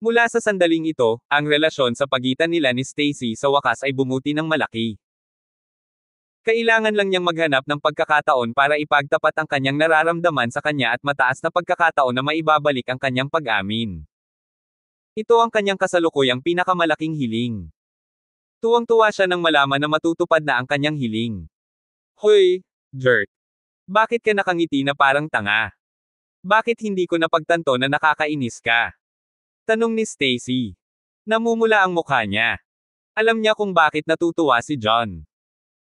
Mula sa sandaling ito, ang relasyon sa pagitan nila ni Stacy sa wakas ay bumuti ng malaki. Kailangan lang niyang maghanap ng pagkakataon para ipagtapat ang kanyang nararamdaman sa kanya at mataas na pagkakataon na maibabalik ang kanyang pag-amin. Ito ang kanyang kasalukuyang pinakamalaking hiling. Tuwang-tuwa siya nang malaman na matutupad na ang kanyang hiling. Hoy, jerk. Bakit ka nakangiti na parang tanga? Bakit hindi ko napagtanto na nakakainis ka? Tanong ni Stacy. Namumula ang mukha niya. Alam niya kung bakit natutuwa si John.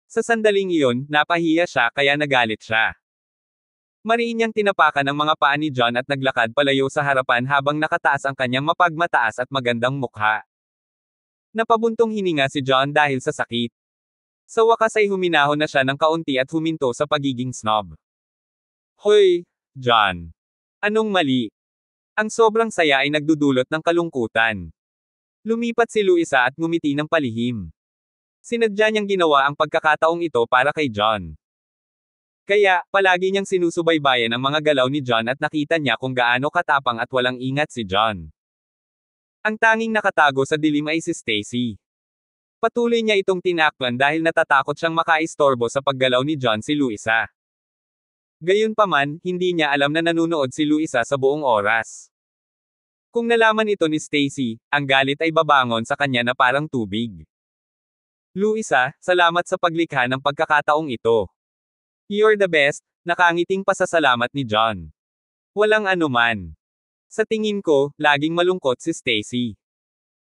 Sa sandaling iyon, napahiya siya kaya nagalit siya. Mariin niyang tinapakan ang mga paa ni John at naglakad palayo sa harapan habang nakataas ang kanyang mapagmataas at magandang mukha. Napabuntong hininga si John dahil sa sakit. Sa wakas ay huminahon na siya ng kaunti at huminto sa pagiging snob. Hoy, John. Anong mali? Ang sobrang saya ay nagdudulot ng kalungkutan. Lumipat si Luisa at ngumiti ng palihim. Sinadya niyang ginawa ang pagkakataong ito para kay John. Kaya, palagi niyang sinusubaybayan ang mga galaw ni John at nakita niya kung gaano katapang at walang ingat si John. Ang tanging nakatago sa dilim ay si Stacy. Patuloy niya itong tinakpan dahil natatakot siyang makaistorbo sa paggalaw ni John si Luisa. Gayunpaman, hindi niya alam na nanunood si Luisa sa buong oras. Kung nalaman ito ni Stacy, ang galit ay babangon sa kanya na parang tubig. Luisa, salamat sa paglikha ng pagkakataong ito. You're the best, nakangiting pasasalamat ni John. Walang anuman. Sa tingin ko, laging malungkot si Stacy.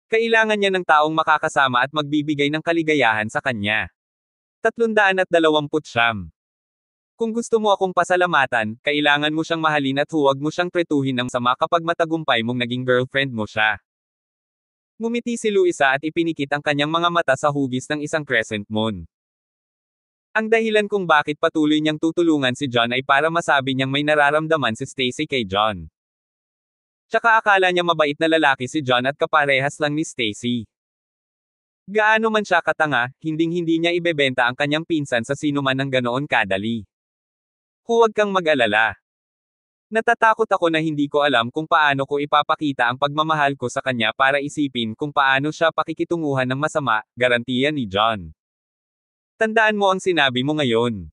Kailangan niya ng taong makakasama at magbibigay ng kaligayahan sa kanya. 320 kung gusto mo akong pasalamatan, kailangan mo siyang mahalin at huwag mo siyang tretuhin ng sama kapag matagumpay mong naging girlfriend mo siya. Ngumiti si Luisa at ipinikit ang kanyang mga mata sa hugis ng isang crescent moon. Ang dahilan kung bakit patuloy niyang tutulungan si John ay para masabi niyang may nararamdaman si Stacy kay John. Tsaka akala niya mabait na lalaki si John at kaparehas lang ni Stacy. Gaano man siya katanga, hinding-hindi niya ibebenta ang kanyang pinsan sa sinuman man ng ganoon kadali. Huwag kang mag-alala. Natatakot ako na hindi ko alam kung paano ko ipapakita ang pagmamahal ko sa kanya para isipin kung paano siya pakikitunguhan ng masama, garantiya ni John. Tandaan mo ang sinabi mo ngayon.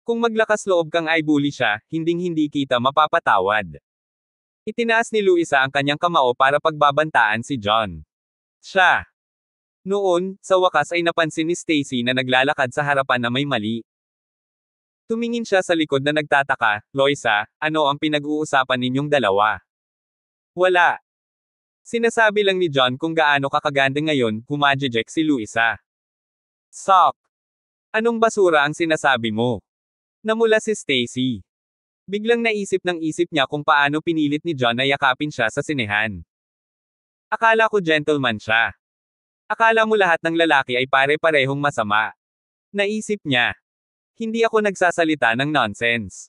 Kung maglakas loob kang ay bully siya, hinding-hindi kita mapapatawad. Itinaas ni Luisa ang kanyang kamao para pagbabantaan si John. Siya. Noon, sa wakas ay napansin ni Stacy na naglalakad sa harapan na may mali. Tumingin siya sa likod na nagtataka, Loisa, ano ang pinag-uusapan ninyong dalawa? Wala. Sinasabi lang ni John kung gaano kakaganda ngayon, humajejek si Luisa. Sok! Anong basura ang sinasabi mo? Namula si Stacy. Biglang naisip ng isip niya kung paano pinilit ni John na yakapin siya sa sinehan. Akala ko gentleman siya. Akala mo lahat ng lalaki ay pare-parehong masama. Naisip niya. Hindi ako nagsasalita ng nonsense.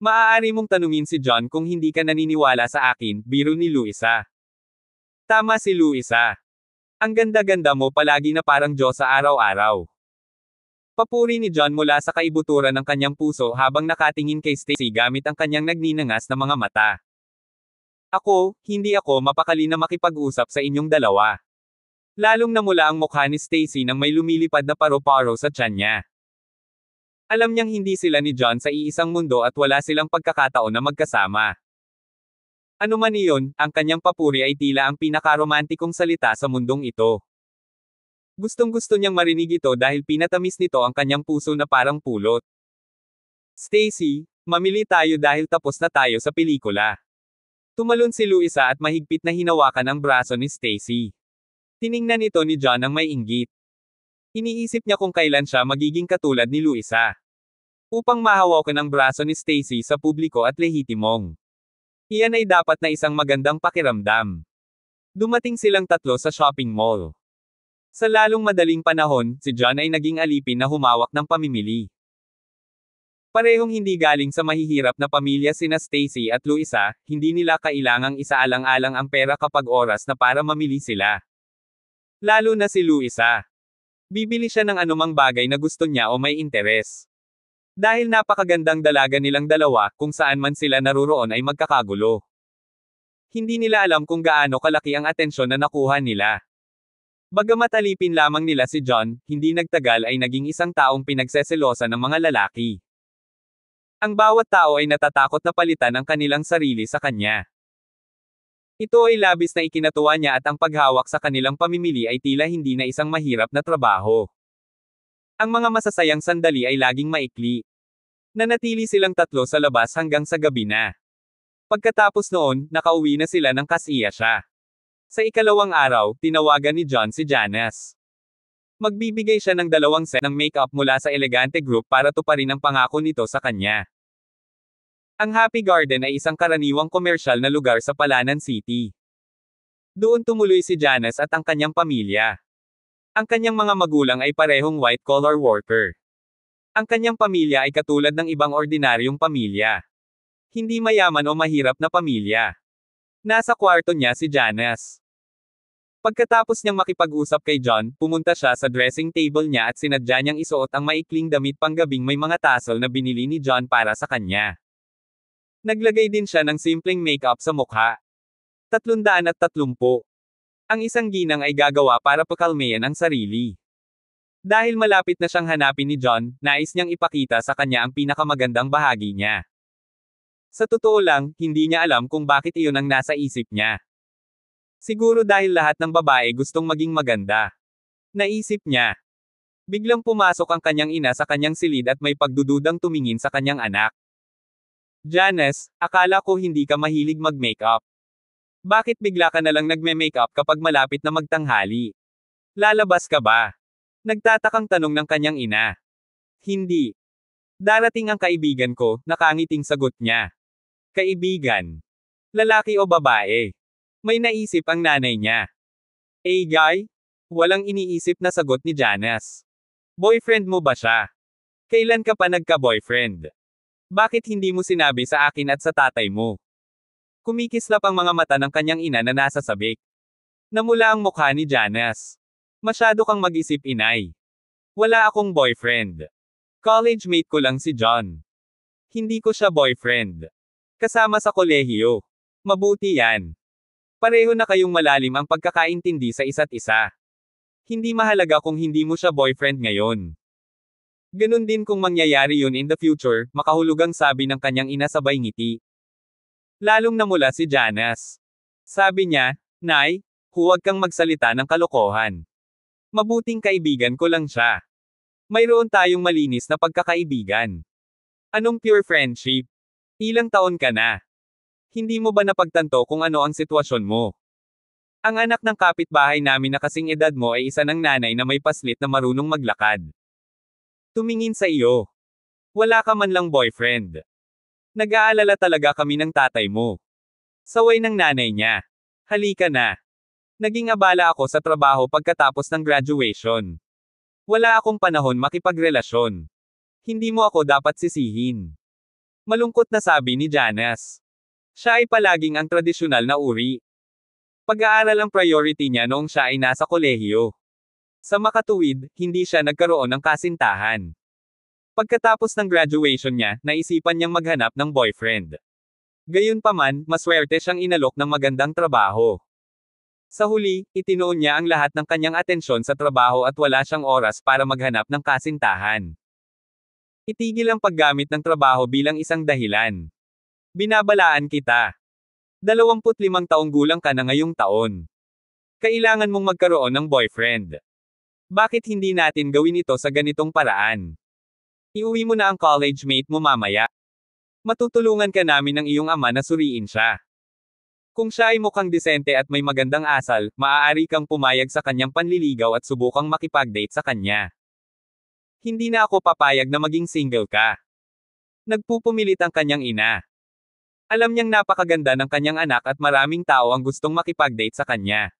Maaari mong tanungin si John kung hindi ka naniniwala sa akin, biro ni Luisa. Tama si Luisa. Ang ganda-ganda mo palagi na parang Diyos sa araw-araw. Papuri ni John mula sa kaibuturan ng kanyang puso habang nakatingin kay Stacy gamit ang kanyang nagninangas na mga mata. Ako, hindi ako mapakali na makipag-usap sa inyong dalawa. Lalong namula ang mukha ni Stacy nang may lumilipad na paro-paro sa tiyan niya. Alam niyang hindi sila ni John sa iisang mundo at wala silang pagkakataon na magkasama. Ano man iyon, ang kanyang papuri ay tila ang pinakaromantikong salita sa mundong ito. Gustong-gusto niyang marinig ito dahil pinatamis nito ang kanyang puso na parang pulot. Stacy, mamili tayo dahil tapos na tayo sa pelikula. Tumalon si Luisa at mahigpit na hinawakan ang braso ni Stacy. Tiningnan ito ni John ang may inggit. Iniisip niya kung kailan siya magiging katulad ni Luisa. Upang mahawakan ang braso ni Stacy sa publiko at lehitimong. Iyan ay dapat na isang magandang pakiramdam. Dumating silang tatlo sa shopping mall. Sa lalong madaling panahon, si John ay naging alipin na humawak ng pamimili. Parehong hindi galing sa mahihirap na pamilya sina Stacy at Luisa, hindi nila kailangang isaalang-alang ang pera kapag oras na para mamili sila. Lalo na si Luisa. Bibili siya ng anumang bagay na gusto niya o may interes. Dahil napakagandang dalaga nilang dalawa, kung saan man sila naruroon ay magkakagulo. Hindi nila alam kung gaano kalaki ang atensyon na nakuha nila. Bagamat alipin lamang nila si John, hindi nagtagal ay naging isang taong pinagseselosa ng mga lalaki. Ang bawat tao ay natatakot na palitan ang kanilang sarili sa kanya. Ito ay labis na ikinatuwa niya at ang paghawak sa kanilang pamimili ay tila hindi na isang mahirap na trabaho. Ang mga masasayang sandali ay laging maikli. Nanatili silang tatlo sa labas hanggang sa gabi na. Pagkatapos noon, nakauwi na sila ng kasiya siya. Sa ikalawang araw, tinawagan ni John si Janice. Magbibigay siya ng dalawang set ng makeup mula sa elegante group para tuparin ang pangako nito sa kanya. Ang Happy Garden ay isang karaniwang komersyal na lugar sa Palanan City. Doon tumuloy si Janice at ang kanyang pamilya. Ang kanyang mga magulang ay parehong white-collar worker. Ang kanyang pamilya ay katulad ng ibang ordinaryong pamilya. Hindi mayaman o mahirap na pamilya. Nasa kwarto niya si Janice. Pagkatapos niyang makipag-usap kay John, pumunta siya sa dressing table niya at sinadya niyang isuot ang maikling damit panggabing may mga tassel na binili ni John para sa kanya. Naglagay din siya ng simpleng makeup sa mukha. 330. Ang isang ginang ay gagawa para pakalmayan ang sarili. Dahil malapit na siyang hanapin ni John, nais niyang ipakita sa kanya ang pinakamagandang bahagi niya. Sa totoo lang, hindi niya alam kung bakit iyon ang nasa isip niya. Siguro dahil lahat ng babae gustong maging maganda. Naisip niya. Biglang pumasok ang kanyang ina sa kanyang silid at may pagdududang tumingin sa kanyang anak. Janice, akala ko hindi ka mahilig mag-makeup. Bakit bigla ka na lang nagme-makeup kapag malapit na magtanghali? Lalabas ka ba? Nagtatakang tanong ng kanyang ina. Hindi. Darating ang kaibigan ko, nakangiting sagot niya. Kaibigan. Lalaki o babae? May naisip ang nanay niya. Hey guy? Walang iniisip na sagot ni Janice. Boyfriend mo ba siya? Kailan ka pa nagka-boyfriend? Bakit hindi mo sinabi sa akin at sa tatay mo? Kumikislap ang mga mata ng kanyang ina na nasa sabik. Namula ang mukha ni Janice. Masyado kang mag-isip inay. Wala akong boyfriend. College mate ko lang si John. Hindi ko siya boyfriend. Kasama sa kolehiyo. Mabuti yan. Pareho na kayong malalim ang pagkakaintindi sa isa't isa. Hindi mahalaga kung hindi mo siya boyfriend ngayon. Ganun din kung mangyayari yun in the future, makahulugang sabi ng kanyang ina sabay ngiti. Lalong namula si Janice. Sabi niya, Nay, huwag kang magsalita ng kalokohan. Mabuting kaibigan ko lang siya. Mayroon tayong malinis na pagkakaibigan. Anong pure friendship? Ilang taon ka na? Hindi mo ba napagtanto kung ano ang sitwasyon mo? Ang anak ng kapitbahay namin na kasing edad mo ay isa ng nanay na may paslit na marunong maglakad. Tumingin sa iyo. Wala ka man lang boyfriend. Nag-aalala talaga kami ng tatay mo. Saway ng nanay niya. Halika na. Naging abala ako sa trabaho pagkatapos ng graduation. Wala akong panahon makipagrelasyon. Hindi mo ako dapat sisihin. Malungkot na sabi ni Janice. Siya ay palaging ang tradisyonal na uri. Pag-aaral ang priority niya noong siya ay nasa kolehiyo. Sa makatuwid, hindi siya nagkaroon ng kasintahan. Pagkatapos ng graduation niya, naisipan niyang maghanap ng boyfriend. Gayunpaman, maswerte siyang inalok ng magandang trabaho. Sa huli, itinoon niya ang lahat ng kanyang atensyon sa trabaho at wala siyang oras para maghanap ng kasintahan. Itigil ang paggamit ng trabaho bilang isang dahilan. Binabalaan kita. 25 taong gulang ka na ngayong taon. Kailangan mong magkaroon ng boyfriend. Bakit hindi natin gawin ito sa ganitong paraan? Iuwi mo na ang college mate mo mamaya. Matutulungan ka namin ng iyong ama na suriin siya. Kung siya ay mukhang disente at may magandang asal, maaari kang pumayag sa kanyang panliligaw at subukang makipag-date sa kanya. Hindi na ako papayag na maging single ka. Nagpupumilit ang kanyang ina. Alam niyang napakaganda ng kanyang anak at maraming tao ang gustong makipag-date sa kanya.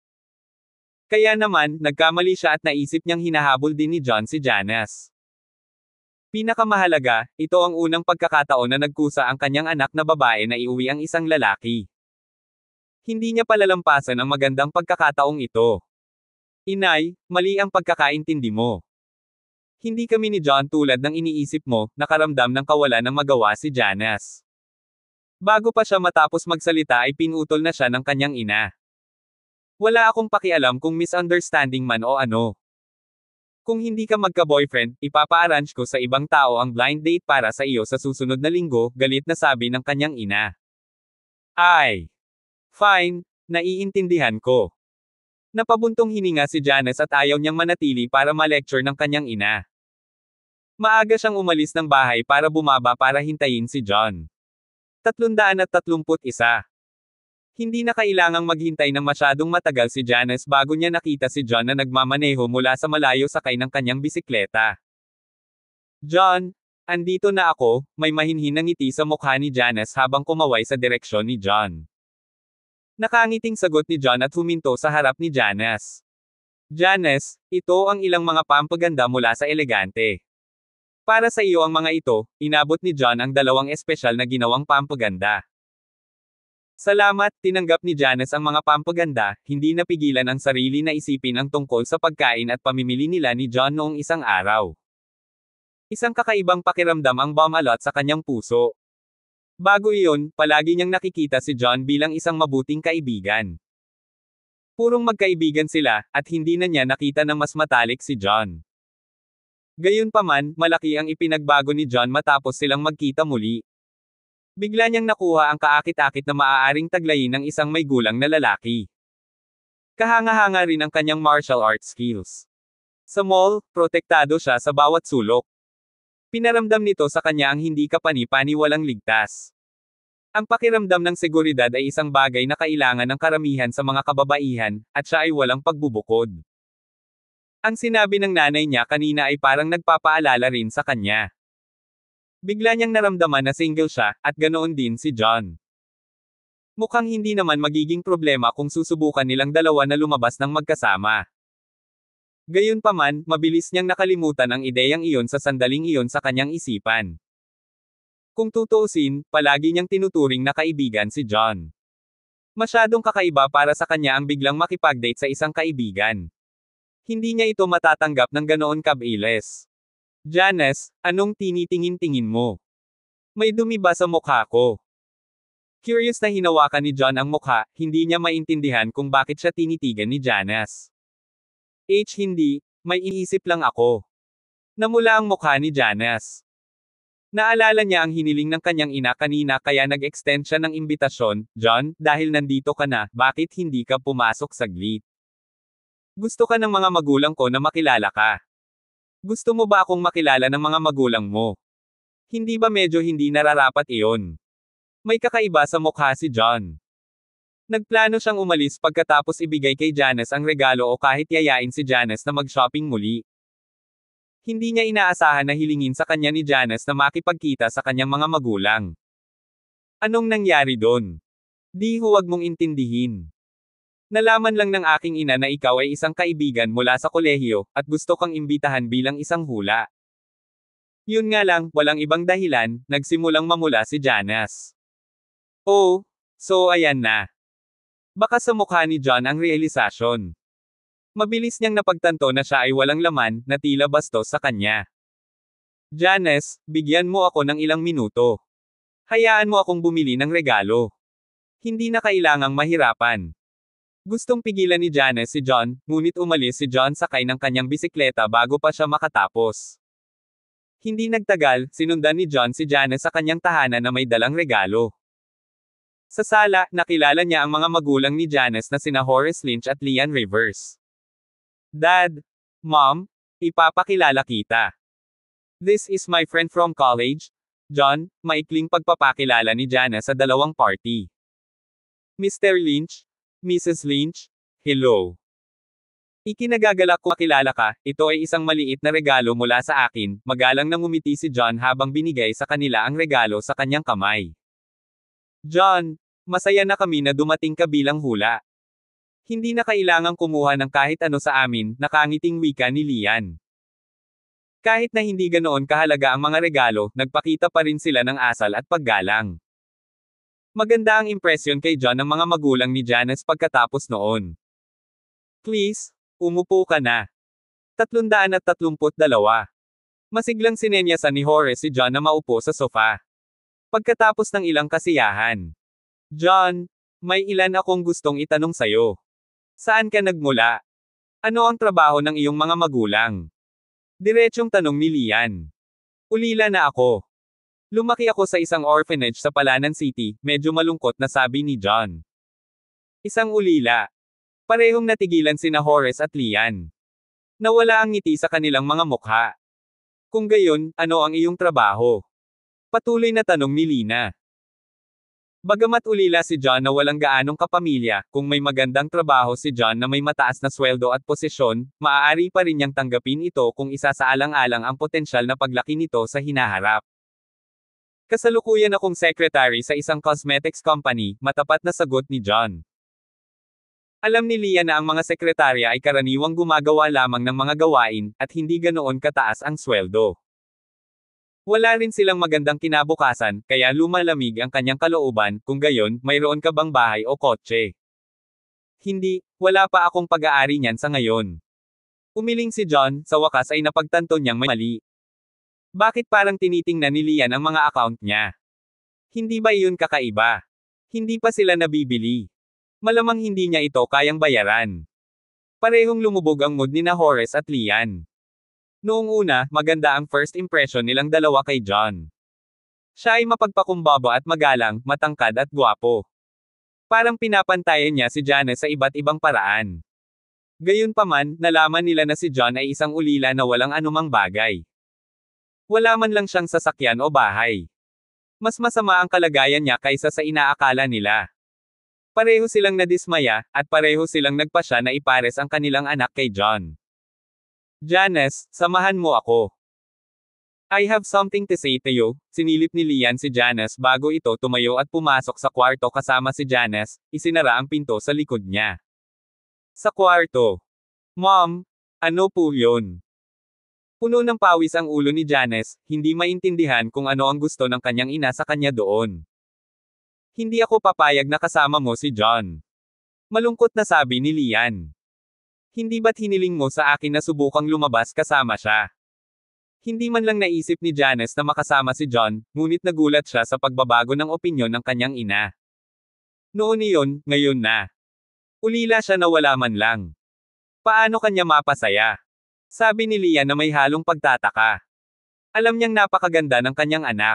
Kaya naman, nagkamali siya at naisip niyang hinahabol din ni John si Janas. Pinakamahalaga, ito ang unang pagkakataon na nagkusa ang kanyang anak na babae na iuwi ang isang lalaki. Hindi niya palalampasan ang magandang pagkakataong ito. Inay, mali ang pagkakaintindi mo. Hindi kami ni John tulad ng iniisip mo, nakaramdam ng kawalan ng magawa si Janas. Bago pa siya matapos magsalita ay pinutol na siya ng kanyang ina. Wala akong pakialam kung misunderstanding man o ano. Kung hindi ka magka-boyfriend, ipapa-arrange ko sa ibang tao ang blind date para sa iyo sa susunod na linggo, galit na sabi ng kanyang ina. Ay! Fine, naiintindihan ko. Napabuntong hininga si Janice at ayaw niyang manatili para ma-lecture ng kanyang ina. Maaga siyang umalis ng bahay para bumaba para hintayin si John. at 331 hindi na kailangang maghintay ng masyadong matagal si Janice bago niya nakita si John na nagmamaneho mula sa malayo sakay ng kanyang bisikleta. John, andito na ako, may mahinhin na ngiti sa mukha ni Janice habang kumaway sa direksyon ni John. Nakangiting sagot ni John at huminto sa harap ni Janice. Janice, ito ang ilang mga pampaganda mula sa elegante. Para sa iyo ang mga ito, inabot ni John ang dalawang espesyal na ginawang pampaganda. Salamat, tinanggap ni Janice ang mga pampaganda, hindi napigilan ang sarili na isipin ang tungkol sa pagkain at pamimili nila ni John noong isang araw. Isang kakaibang pakiramdam ang bumalot sa kanyang puso. Bago iyon, palagi niyang nakikita si John bilang isang mabuting kaibigan. Purong magkaibigan sila, at hindi na niya nakita na mas matalik si John. Gayunpaman, malaki ang ipinagbago ni John matapos silang magkita muli. Bigla niyang nakuha ang kaakit-akit na maaaring taglayin ng isang may gulang na lalaki. Kahanga-hanga rin ang kanyang martial arts skills. Sa mall, protektado siya sa bawat sulok. Pinaramdam nito sa kanya ang hindi kapani-pani walang ligtas. Ang pakiramdam ng seguridad ay isang bagay na kailangan ng karamihan sa mga kababaihan, at siya ay walang pagbubukod. Ang sinabi ng nanay niya kanina ay parang nagpapaalala rin sa kanya. Bigla niyang naramdaman na single siya, at ganoon din si John. Mukhang hindi naman magiging problema kung susubukan nilang dalawa na lumabas ng magkasama. Gayunpaman, mabilis niyang nakalimutan ang ideyang iyon sa sandaling iyon sa kanyang isipan. Kung tutuusin, palagi niyang tinuturing na kaibigan si John. Masyadong kakaiba para sa kanya ang biglang makipag-date sa isang kaibigan. Hindi niya ito matatanggap ng ganoon kabilis. Janice, anong tinitingin-tingin mo? May dumi ba sa mukha ko? Curious na hinawakan ni John ang mukha, hindi niya maintindihan kung bakit siya tinitigan ni Janice. H hindi, may iisip lang ako. Namula ang mukha ni Janice. Naalala niya ang hiniling ng kanyang ina kanina kaya nag-extend siya ng imbitasyon, John, dahil nandito ka na, bakit hindi ka pumasok saglit? Gusto ka ng mga magulang ko na makilala ka. Gusto mo ba akong makilala ng mga magulang mo? Hindi ba medyo hindi nararapat iyon? May kakaiba sa mukha si John. Nagplano siyang umalis pagkatapos ibigay kay Janice ang regalo o kahit yayain si Janice na mag-shopping muli. Hindi niya inaasahan na hilingin sa kanya ni Janice na makipagkita sa kanyang mga magulang. Anong nangyari doon? Di huwag mong intindihin. Nalaman lang ng aking ina na ikaw ay isang kaibigan mula sa kolehiyo, at gusto kang imbitahan bilang isang hula. Yun nga lang, walang ibang dahilan, nagsimulang mamula si Janas. Oh, so ayan na. Baka sa mukha ni John ang realisasyon. Mabilis niyang napagtanto na siya ay walang laman, na tila bastos sa kanya. Janes, bigyan mo ako ng ilang minuto. Hayaan mo akong bumili ng regalo. Hindi na kailangang mahirapan. Gustong pigilan ni Janice si John, ngunit umalis si John sakay ng kanyang bisikleta bago pa siya makatapos. Hindi nagtagal, sinundan ni John si Janice sa kanyang tahanan na may dalang regalo. Sa sala, nakilala niya ang mga magulang ni Janice na sina Horace Lynch at Lian Rivers. Dad, Mom, ipapakilala kita. This is my friend from college, John, maikling pagpapakilala ni Janice sa dalawang party. Mr. Lynch, Mrs. Lynch? Hello. Ikinagagalak ko kilala ka, ito ay isang maliit na regalo mula sa akin, magalang nang umiti si John habang binigay sa kanila ang regalo sa kanyang kamay. John, masaya na kami na dumating ka bilang hula. Hindi na kailangang kumuha ng kahit ano sa amin, nakangiting wika ni Lian. Kahit na hindi ganoon kahalaga ang mga regalo, nagpakita pa rin sila ng asal at paggalang. Maganda ang impresyon kay John ng mga magulang ni Janice pagkatapos noon. Please, umupo ka na. 332. Masiglang sinenyasan ni Horace si John na maupo sa sofa. Pagkatapos ng ilang kasiyahan. John, may ilan akong gustong itanong sa'yo. Saan ka nagmula? Ano ang trabaho ng iyong mga magulang? Diretsyong tanong ni Lian. Ulila na ako. Lumaki ako sa isang orphanage sa Palanan City, medyo malungkot na sabi ni John. Isang ulila. Parehong natigilan sina Horace at Lian. Nawala ang ngiti sa kanilang mga mukha. Kung gayon, ano ang iyong trabaho? Patuloy na tanong ni Lina. Bagamat ulila si John na walang gaanong kapamilya, kung may magandang trabaho si John na may mataas na sweldo at posisyon, maaari pa rin niyang tanggapin ito kung isa isasaalang-alang ang potensyal na paglaki nito sa hinaharap. Kasalukuyan akong secretary sa isang cosmetics company, matapat na sagot ni John. Alam ni Lia na ang mga sekretarya ay karaniwang gumagawa lamang ng mga gawain, at hindi ganoon kataas ang sweldo. Wala rin silang magandang kinabukasan, kaya lumalamig ang kanyang kalooban, kung gayon, mayroon ka bang bahay o kotse? Hindi, wala pa akong pag-aari niyan sa ngayon. Umiling si John, sa wakas ay napagtanto niyang may mali. Bakit parang tinitingnan ni Lian ang mga account niya? Hindi ba iyon kakaiba? Hindi pa sila nabibili. Malamang hindi niya ito kayang bayaran. Parehong lumubog ang mood ni na Horace at Lian. Noong una, maganda ang first impression nilang dalawa kay John. Siya ay mapagpakumbaba at magalang, matangkad at gwapo. Parang pinapantayan niya si Janice sa iba't ibang paraan. Gayunpaman, nalaman nila na si John ay isang ulila na walang anumang bagay. Wala man lang siyang sasakyan o bahay. Mas masama ang kalagayan niya kaysa sa inaakala nila. Pareho silang nadismaya, at pareho silang nagpasya na ipares ang kanilang anak kay John. Janice, samahan mo ako. I have something to say to you, sinilip ni Lian si Janice bago ito tumayo at pumasok sa kwarto kasama si Janice, isinara ang pinto sa likod niya. Sa kwarto. Mom, ano po yun? Puno ng pawis ang ulo ni Janes, hindi maintindihan kung ano ang gusto ng kanyang ina sa kanya doon. Hindi ako papayag na kasama mo si John. Malungkot na sabi ni Lian. Hindi ba't hiniling mo sa akin na subukang lumabas kasama siya? Hindi man lang naisip ni Janice na makasama si John, ngunit nagulat siya sa pagbabago ng opinyon ng kanyang ina. Noon iyon, ngayon na. Ulila siya na wala man lang. Paano kanya mapasaya? Sabi ni Lian na may halong pagtataka. Alam niyang napakaganda ng kanyang anak.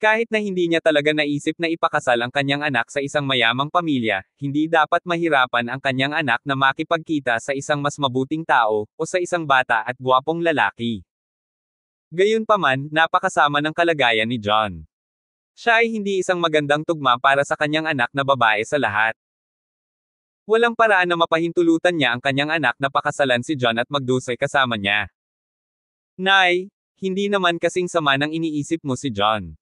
Kahit na hindi niya talaga naisip na ipakasal ang kanyang anak sa isang mayamang pamilya, hindi dapat mahirapan ang kanyang anak na makipagkita sa isang mas mabuting tao, o sa isang bata at gwapong lalaki. Gayunpaman, napakasama ng kalagayan ni John. Siya ay hindi isang magandang tugma para sa kanyang anak na babae sa lahat. Walang paraan na mapahintulutan niya ang kanyang anak na pakasalan si John at magdusay kasama niya. Nay, hindi naman kasing sama ng iniisip mo si John.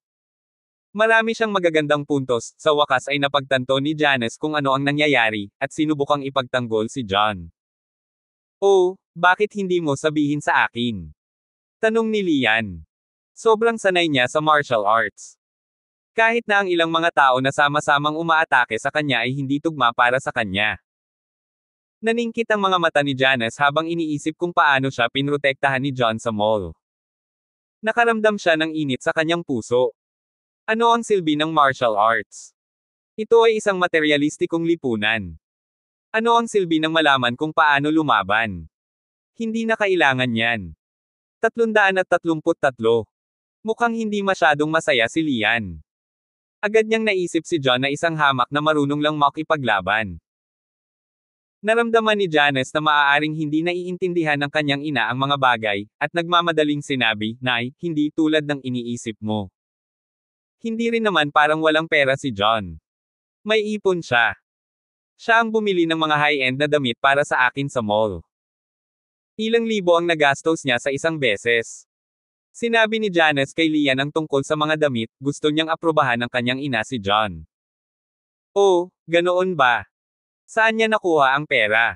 Marami siyang magagandang puntos, sa wakas ay napagtanto ni Janice kung ano ang nangyayari, at sinubukang ipagtanggol si John. Oh, bakit hindi mo sabihin sa akin? Tanong ni Lian. Sobrang sanay niya sa martial arts. Kahit na ang ilang mga tao na sama-samang umaatake sa kanya ay hindi tugma para sa kanya. Naningkit ang mga mata ni Janice habang iniisip kung paano siya pinrotektahan ni John sa mall. Nakaramdam siya ng init sa kanyang puso. Ano ang silbi ng martial arts? Ito ay isang materialistikong lipunan. Ano ang silbi ng malaman kung paano lumaban? Hindi na kailangan yan. 333. Mukhang hindi masyadong masaya si Lian. Agad niyang naisip si John na isang hamak na marunong lang makipaglaban. Naramdaman ni Janice na maaaring hindi naiintindihan ng kanyang ina ang mga bagay, at nagmamadaling sinabi, Nay, hindi tulad ng iniisip mo. Hindi rin naman parang walang pera si John. May ipon siya. Siya ang bumili ng mga high-end na damit para sa akin sa mall. Ilang libo ang nagastos niya sa isang beses. Sinabi ni Janes kay Lian ang tungkol sa mga damit, gusto niyang aprobahan ng kanyang ina si John. Oh, ganoon ba? Saan niya nakuha ang pera?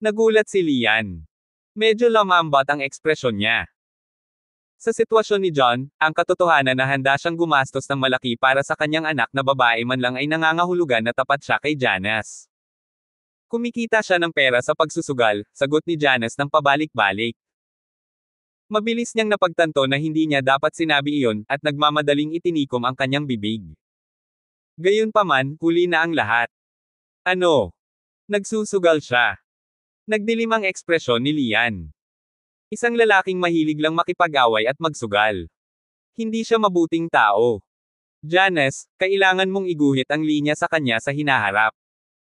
Nagulat si Lian. Medyo lamambat ang ekspresyon niya. Sa sitwasyon ni John, ang katotohanan na handa siyang gumastos ng malaki para sa kanyang anak na babae man lang ay nangangahulugan na tapat siya kay Janice. Kumikita siya ng pera sa pagsusugal, sagot ni Janice ng pabalik-balik. Mabilis niyang napagtanto na hindi niya dapat sinabi iyon, at nagmamadaling itinikom ang kanyang bibig. Gayunpaman, huli na ang lahat. Ano? Nagsusugal siya. Nagdilim ang ekspresyon ni Lian. Isang lalaking mahilig lang makipag-away at magsugal. Hindi siya mabuting tao. Janice, kailangan mong iguhit ang linya sa kanya sa hinaharap.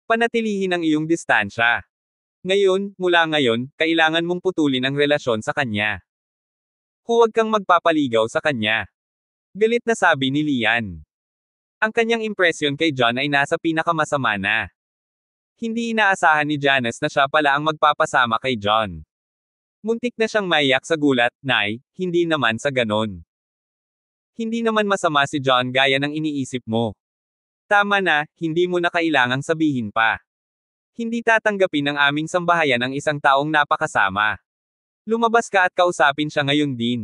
Panatilihin ang iyong distansya. Ngayon, mula ngayon, kailangan mong putulin ang relasyon sa kanya. Huwag kang magpapaligaw sa kanya. Galit na sabi ni Lian. Ang kanyang impresyon kay John ay nasa pinakamasama na. Hindi inaasahan ni Janice na siya pala ang magpapasama kay John. Muntik na siyang maiyak sa gulat, Nay, hindi naman sa ganon. Hindi naman masama si John gaya ng iniisip mo. Tama na, hindi mo na kailangang sabihin pa. Hindi tatanggapin ng aming sambahayan ang isang taong napakasama. Lumabas ka at kausapin siya ngayon din.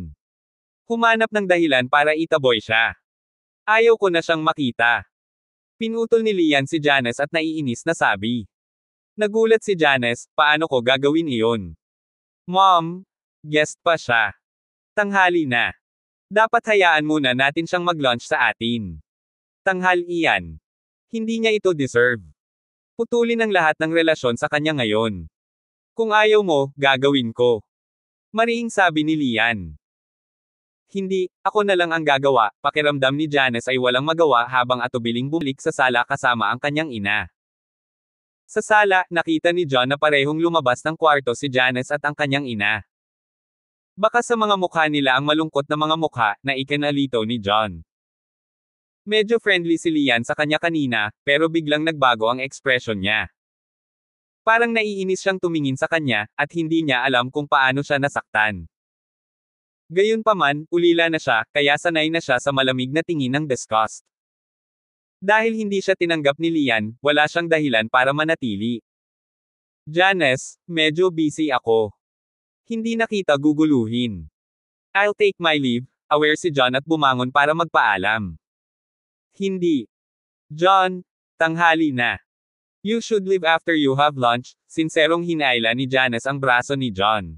Humanap ng dahilan para itaboy siya. Ayaw ko na siyang makita. Pinutol ni Lian si Janice at naiinis na sabi. Nagulat si Janice, paano ko gagawin iyon? Mom, guest pa siya. Tanghali na. Dapat hayaan muna natin siyang mag-lunch sa atin. Tanghal iyan. Hindi niya ito deserve. Putulin ang lahat ng relasyon sa kanya ngayon. Kung ayaw mo, gagawin ko. Mariing sabi ni Lian. Hindi, ako na lang ang gagawa, pakiramdam ni Janice ay walang magawa habang atubiling bumalik sa sala kasama ang kanyang ina. Sa sala, nakita ni John na parehong lumabas ng kwarto si Janice at ang kanyang ina. Baka sa mga mukha nila ang malungkot na mga mukha na ikinalito ni John. Medyo friendly si Lian sa kanya kanina, pero biglang nagbago ang expression niya. Parang naiinis siyang tumingin sa kanya, at hindi niya alam kung paano siya nasaktan. Gayunpaman, ulila na siya, kaya sanay na siya sa malamig na tingin ng disgust. Dahil hindi siya tinanggap ni Lian, wala siyang dahilan para manatili. Janice, medyo busy ako. Hindi nakita guguluhin. I'll take my leave, aware si John at bumangon para magpaalam. Hindi. John, tanghali na. You should leave after you have lunch, sinserong hinaila ni Janice ang braso ni John.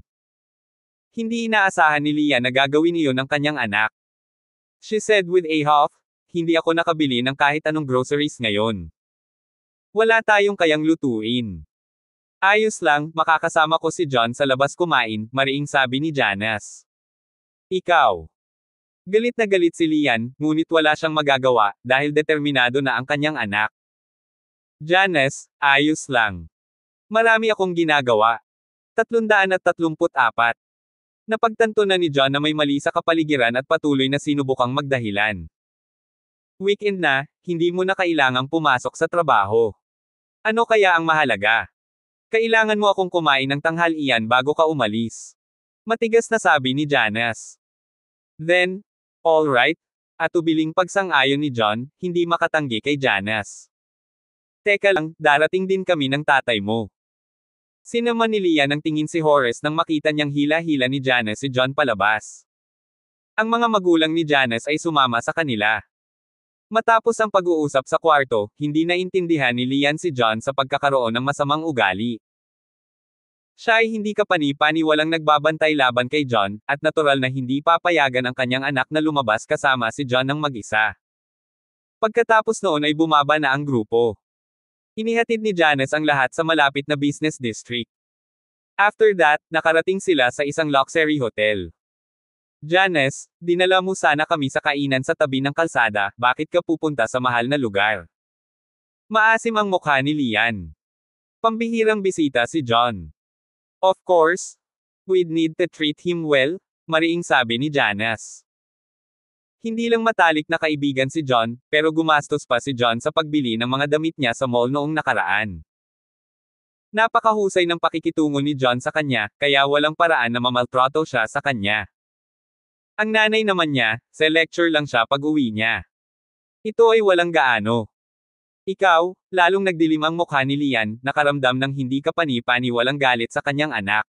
Hindi inaasahan ni Leah na gagawin iyon ng kanyang anak. She said with a huff, hindi ako nakabili ng kahit anong groceries ngayon. Wala tayong kayang lutuin. Ayos lang, makakasama ko si John sa labas kumain, mariing sabi ni Janice. Ikaw. Galit na galit si Lian, ngunit wala siyang magagawa, dahil determinado na ang kanyang anak. Janice, ayos lang. Marami akong ginagawa. 334. Napagtanto na ni John na may mali sa kapaligiran at patuloy na sinubukang magdahilan. Weekend na, hindi mo na kailangang pumasok sa trabaho. Ano kaya ang mahalaga? Kailangan mo akong kumain ng tanghalian bago ka umalis. Matigas na sabi ni Janice. Then, all right, at ubiling pagsang-ayon ni John, hindi makatanggi kay Janice. Teka lang, darating din kami ng tatay mo. Sinama ni Leah ng tingin si Horace nang makita niyang hila-hila ni Janice si John palabas. Ang mga magulang ni Janice ay sumama sa kanila. Matapos ang pag-uusap sa kwarto, hindi naintindihan ni Lian si John sa pagkakaroon ng masamang ugali. Siya ay hindi kapanipani walang nagbabantay laban kay John, at natural na hindi papayagan ang kanyang anak na lumabas kasama si John ng mag-isa. Pagkatapos noon ay bumaba na ang grupo. Inihatid ni Janice ang lahat sa malapit na business district. After that, nakarating sila sa isang luxury hotel. Janice, dinala mo sana kami sa kainan sa tabi ng kalsada, bakit ka pupunta sa mahal na lugar? Maasim ang mukha ni Lian. Pambihirang bisita si John. Of course, we'd need to treat him well, mariing sabi ni Janice. Hindi lang matalik na kaibigan si John, pero gumastos pa si John sa pagbili ng mga damit niya sa mall noong nakaraan. Napakahusay ng pakikitungo ni John sa kanya, kaya walang paraan na mamaltrato siya sa kanya. Ang nanay naman niya, sa lecture lang siya pag uwi niya. Ito ay walang gaano. Ikaw, lalong nagdilim ang mukha ni Lian, nakaramdam ng hindi kapani-pani walang galit sa kanyang anak.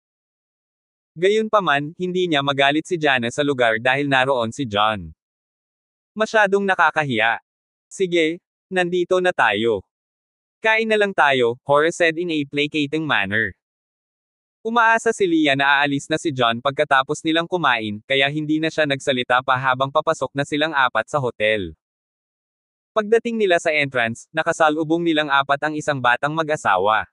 Gayunpaman, hindi niya magalit si Jana sa lugar dahil naroon si John. Masyadong nakakahiya. Sige, nandito na tayo. Kain na lang tayo, Horace said in a placating manner. Umaasa si Leah na aalis na si John pagkatapos nilang kumain, kaya hindi na siya nagsalita pa habang papasok na silang apat sa hotel. Pagdating nila sa entrance, nakasalubong nilang apat ang isang batang mag-asawa.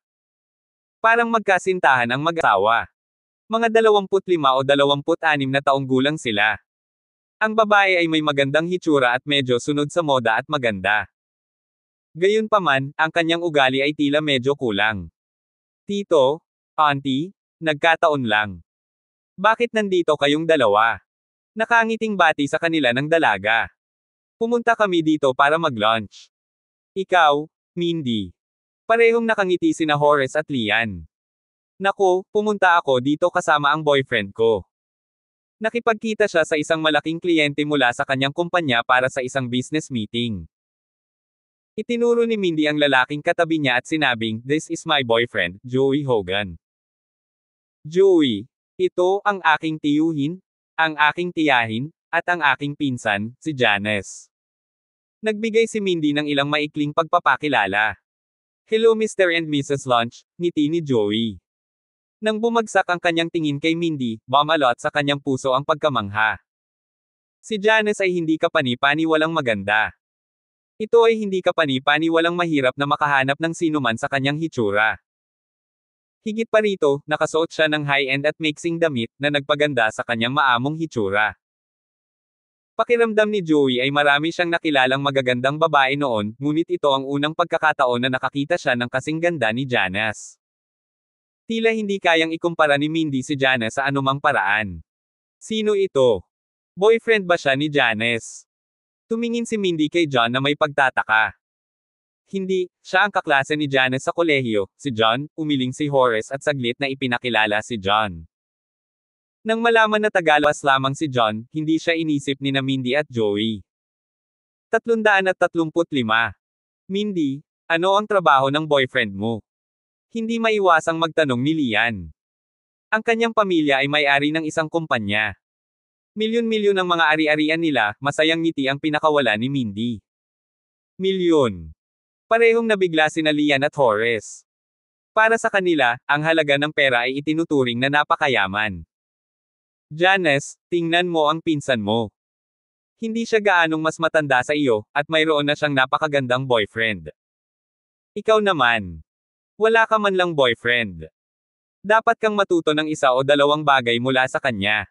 Parang magkasintahan ang mag-asawa. Mga 25 o 26 na taong gulang sila. Ang babae ay may magandang hitsura at medyo sunod sa moda at maganda. Gayunpaman, ang kanyang ugali ay tila medyo kulang. Tito, auntie, nagkataon lang. Bakit nandito kayong dalawa? Nakangiting bati sa kanila ng dalaga. Pumunta kami dito para mag-lunch. Ikaw, Mindy. Parehong nakangiti sina Horace at Lian. Naku, pumunta ako dito kasama ang boyfriend ko. Nakipagkita siya sa isang malaking kliyente mula sa kanyang kumpanya para sa isang business meeting. Itinuro ni Mindy ang lalaking katabi niya at sinabing, This is my boyfriend, Joey Hogan. Joey, ito ang aking tiyuhin, ang aking tiyahin, at ang aking pinsan, si Janice. Nagbigay si Mindy ng ilang maikling pagpapakilala. Hello Mr. and Mrs. Lunch, ngiti ni Joey. Nang bumagsak ang kanyang tingin kay Mindy, bumalot sa kanyang puso ang pagkamangha. Si Janice ay hindi kapani walang maganda. Ito ay hindi kapani walang mahirap na makahanap ng sino man sa kanyang hitsura. Higit pa rito, nakasuot siya ng high-end at mixing damit na nagpaganda sa kanyang maamong hitsura. Pakiramdam ni Joey ay marami siyang nakilalang magagandang babae noon, ngunit ito ang unang pagkakataon na nakakita siya ng kasing ganda ni Janice. Tila hindi kayang ikumpara ni Mindy si Janice sa anumang paraan. Sino ito? Boyfriend ba siya ni Janes? Tumingin si Mindy kay John na may pagtataka. Hindi, siya ang kaklase ni Janes sa kolehiyo, si John, umiling si Horace at saglit na ipinakilala si John. Nang malaman na Tagalas lamang si John, hindi siya inisip ni na Mindy at Joey. 335. Mindy, ano ang trabaho ng boyfriend mo? Hindi maiwasang magtanong ni Lian. Ang kanyang pamilya ay may-ari ng isang kumpanya. Milyon-milyon ang mga ari-arian nila, masayang ngiti ang pinakawala ni Mindy. Milyon. Parehong nabigla sina Lian at Horace. Para sa kanila, ang halaga ng pera ay itinuturing na napakayaman. Janice, tingnan mo ang pinsan mo. Hindi siya gaanong mas matanda sa iyo, at mayroon na siyang napakagandang boyfriend. Ikaw naman. Wala ka man lang boyfriend. Dapat kang matuto ng isa o dalawang bagay mula sa kanya.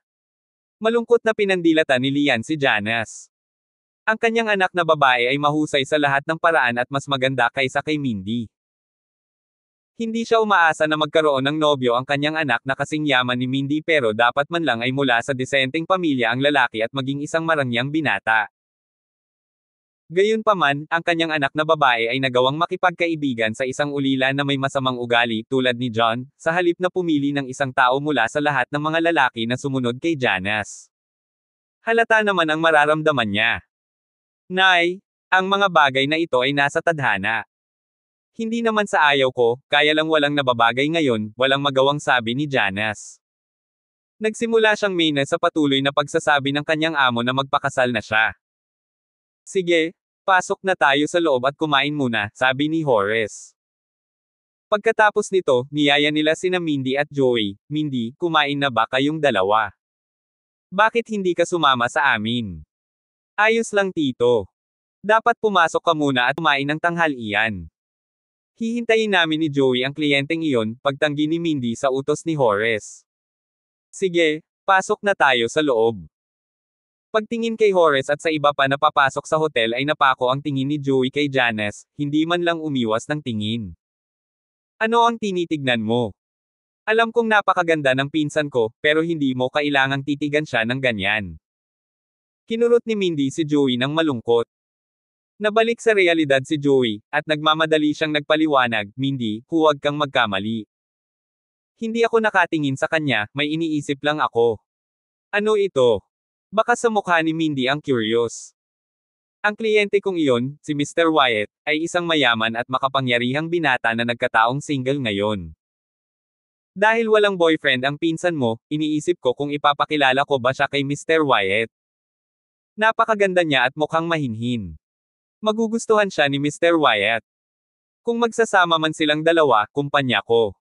Malungkot na pinandilata ni Lian si Janice. Ang kanyang anak na babae ay mahusay sa lahat ng paraan at mas maganda kaysa kay Mindy. Hindi siya umaasa na magkaroon ng nobyo ang kanyang anak na kasingyaman ni Mindy pero dapat man lang ay mula sa disenteng pamilya ang lalaki at maging isang marangyang binata. Gayunpaman, ang kanyang anak na babae ay nagawang makipagkaibigan sa isang ulila na may masamang ugali tulad ni John, sa halip na pumili ng isang tao mula sa lahat ng mga lalaki na sumunod kay Janas. Halata naman ang mararamdaman niya. Nay, ang mga bagay na ito ay nasa tadhana. Hindi naman sa ayaw ko, kaya lang walang nababagay ngayon, walang magawang sabi ni Janas. Nagsimula siyang Mina sa patuloy na pagsasabi ng kanyang amo na magpakasal na siya. Sige, pasok na tayo sa loob at kumain muna, sabi ni Horace. Pagkatapos nito, niyaya nila sina Mindy at Joey, Mindy, kumain na ba kayong dalawa? Bakit hindi ka sumama sa amin? Ayos lang tito. Dapat pumasok ka muna at kumain ng tanghalian. Hihintayin namin ni Joey ang kliyenteng iyon, pagtanggi ni Mindy sa utos ni Horace. Sige, pasok na tayo sa loob. Pagtingin kay Horace at sa iba pa na papasok sa hotel ay napako ang tingin ni Joey kay Janice, hindi man lang umiwas ng tingin. Ano ang tinitignan mo? Alam kong napakaganda ng pinsan ko, pero hindi mo kailangang titigan siya ng ganyan. Kinurot ni Mindy si Joey ng malungkot. Nabalik sa realidad si Joey, at nagmamadali siyang nagpaliwanag, Mindy, huwag kang magkamali. Hindi ako nakatingin sa kanya, may iniisip lang ako. Ano ito? Baka sa mukha ni Mindy ang curious. Ang kliyente kong iyon, si Mr. Wyatt, ay isang mayaman at makapangyarihang binata na nagkataong single ngayon. Dahil walang boyfriend ang pinsan mo, iniisip ko kung ipapakilala ko ba siya kay Mr. Wyatt. Napakaganda niya at mukhang mahinhin. Magugustuhan siya ni Mr. Wyatt. Kung magsasama man silang dalawa, kumpanya ko.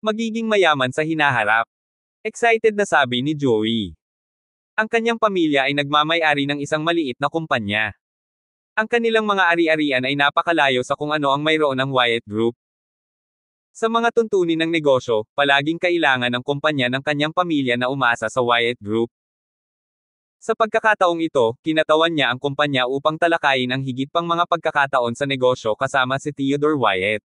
Magiging mayaman sa hinaharap. Excited na sabi ni Joey. Ang kanyang pamilya ay nagmamayari ng isang maliit na kumpanya. Ang kanilang mga ari-arian ay napakalayo sa kung ano ang mayroon ng Wyatt Group. Sa mga tuntunin ng negosyo, palaging kailangan ng kumpanya ng kanyang pamilya na umasa sa Wyatt Group. Sa pagkakataong ito, kinatawan niya ang kumpanya upang talakayin ang higit pang mga pagkakataon sa negosyo kasama si Theodore Wyatt.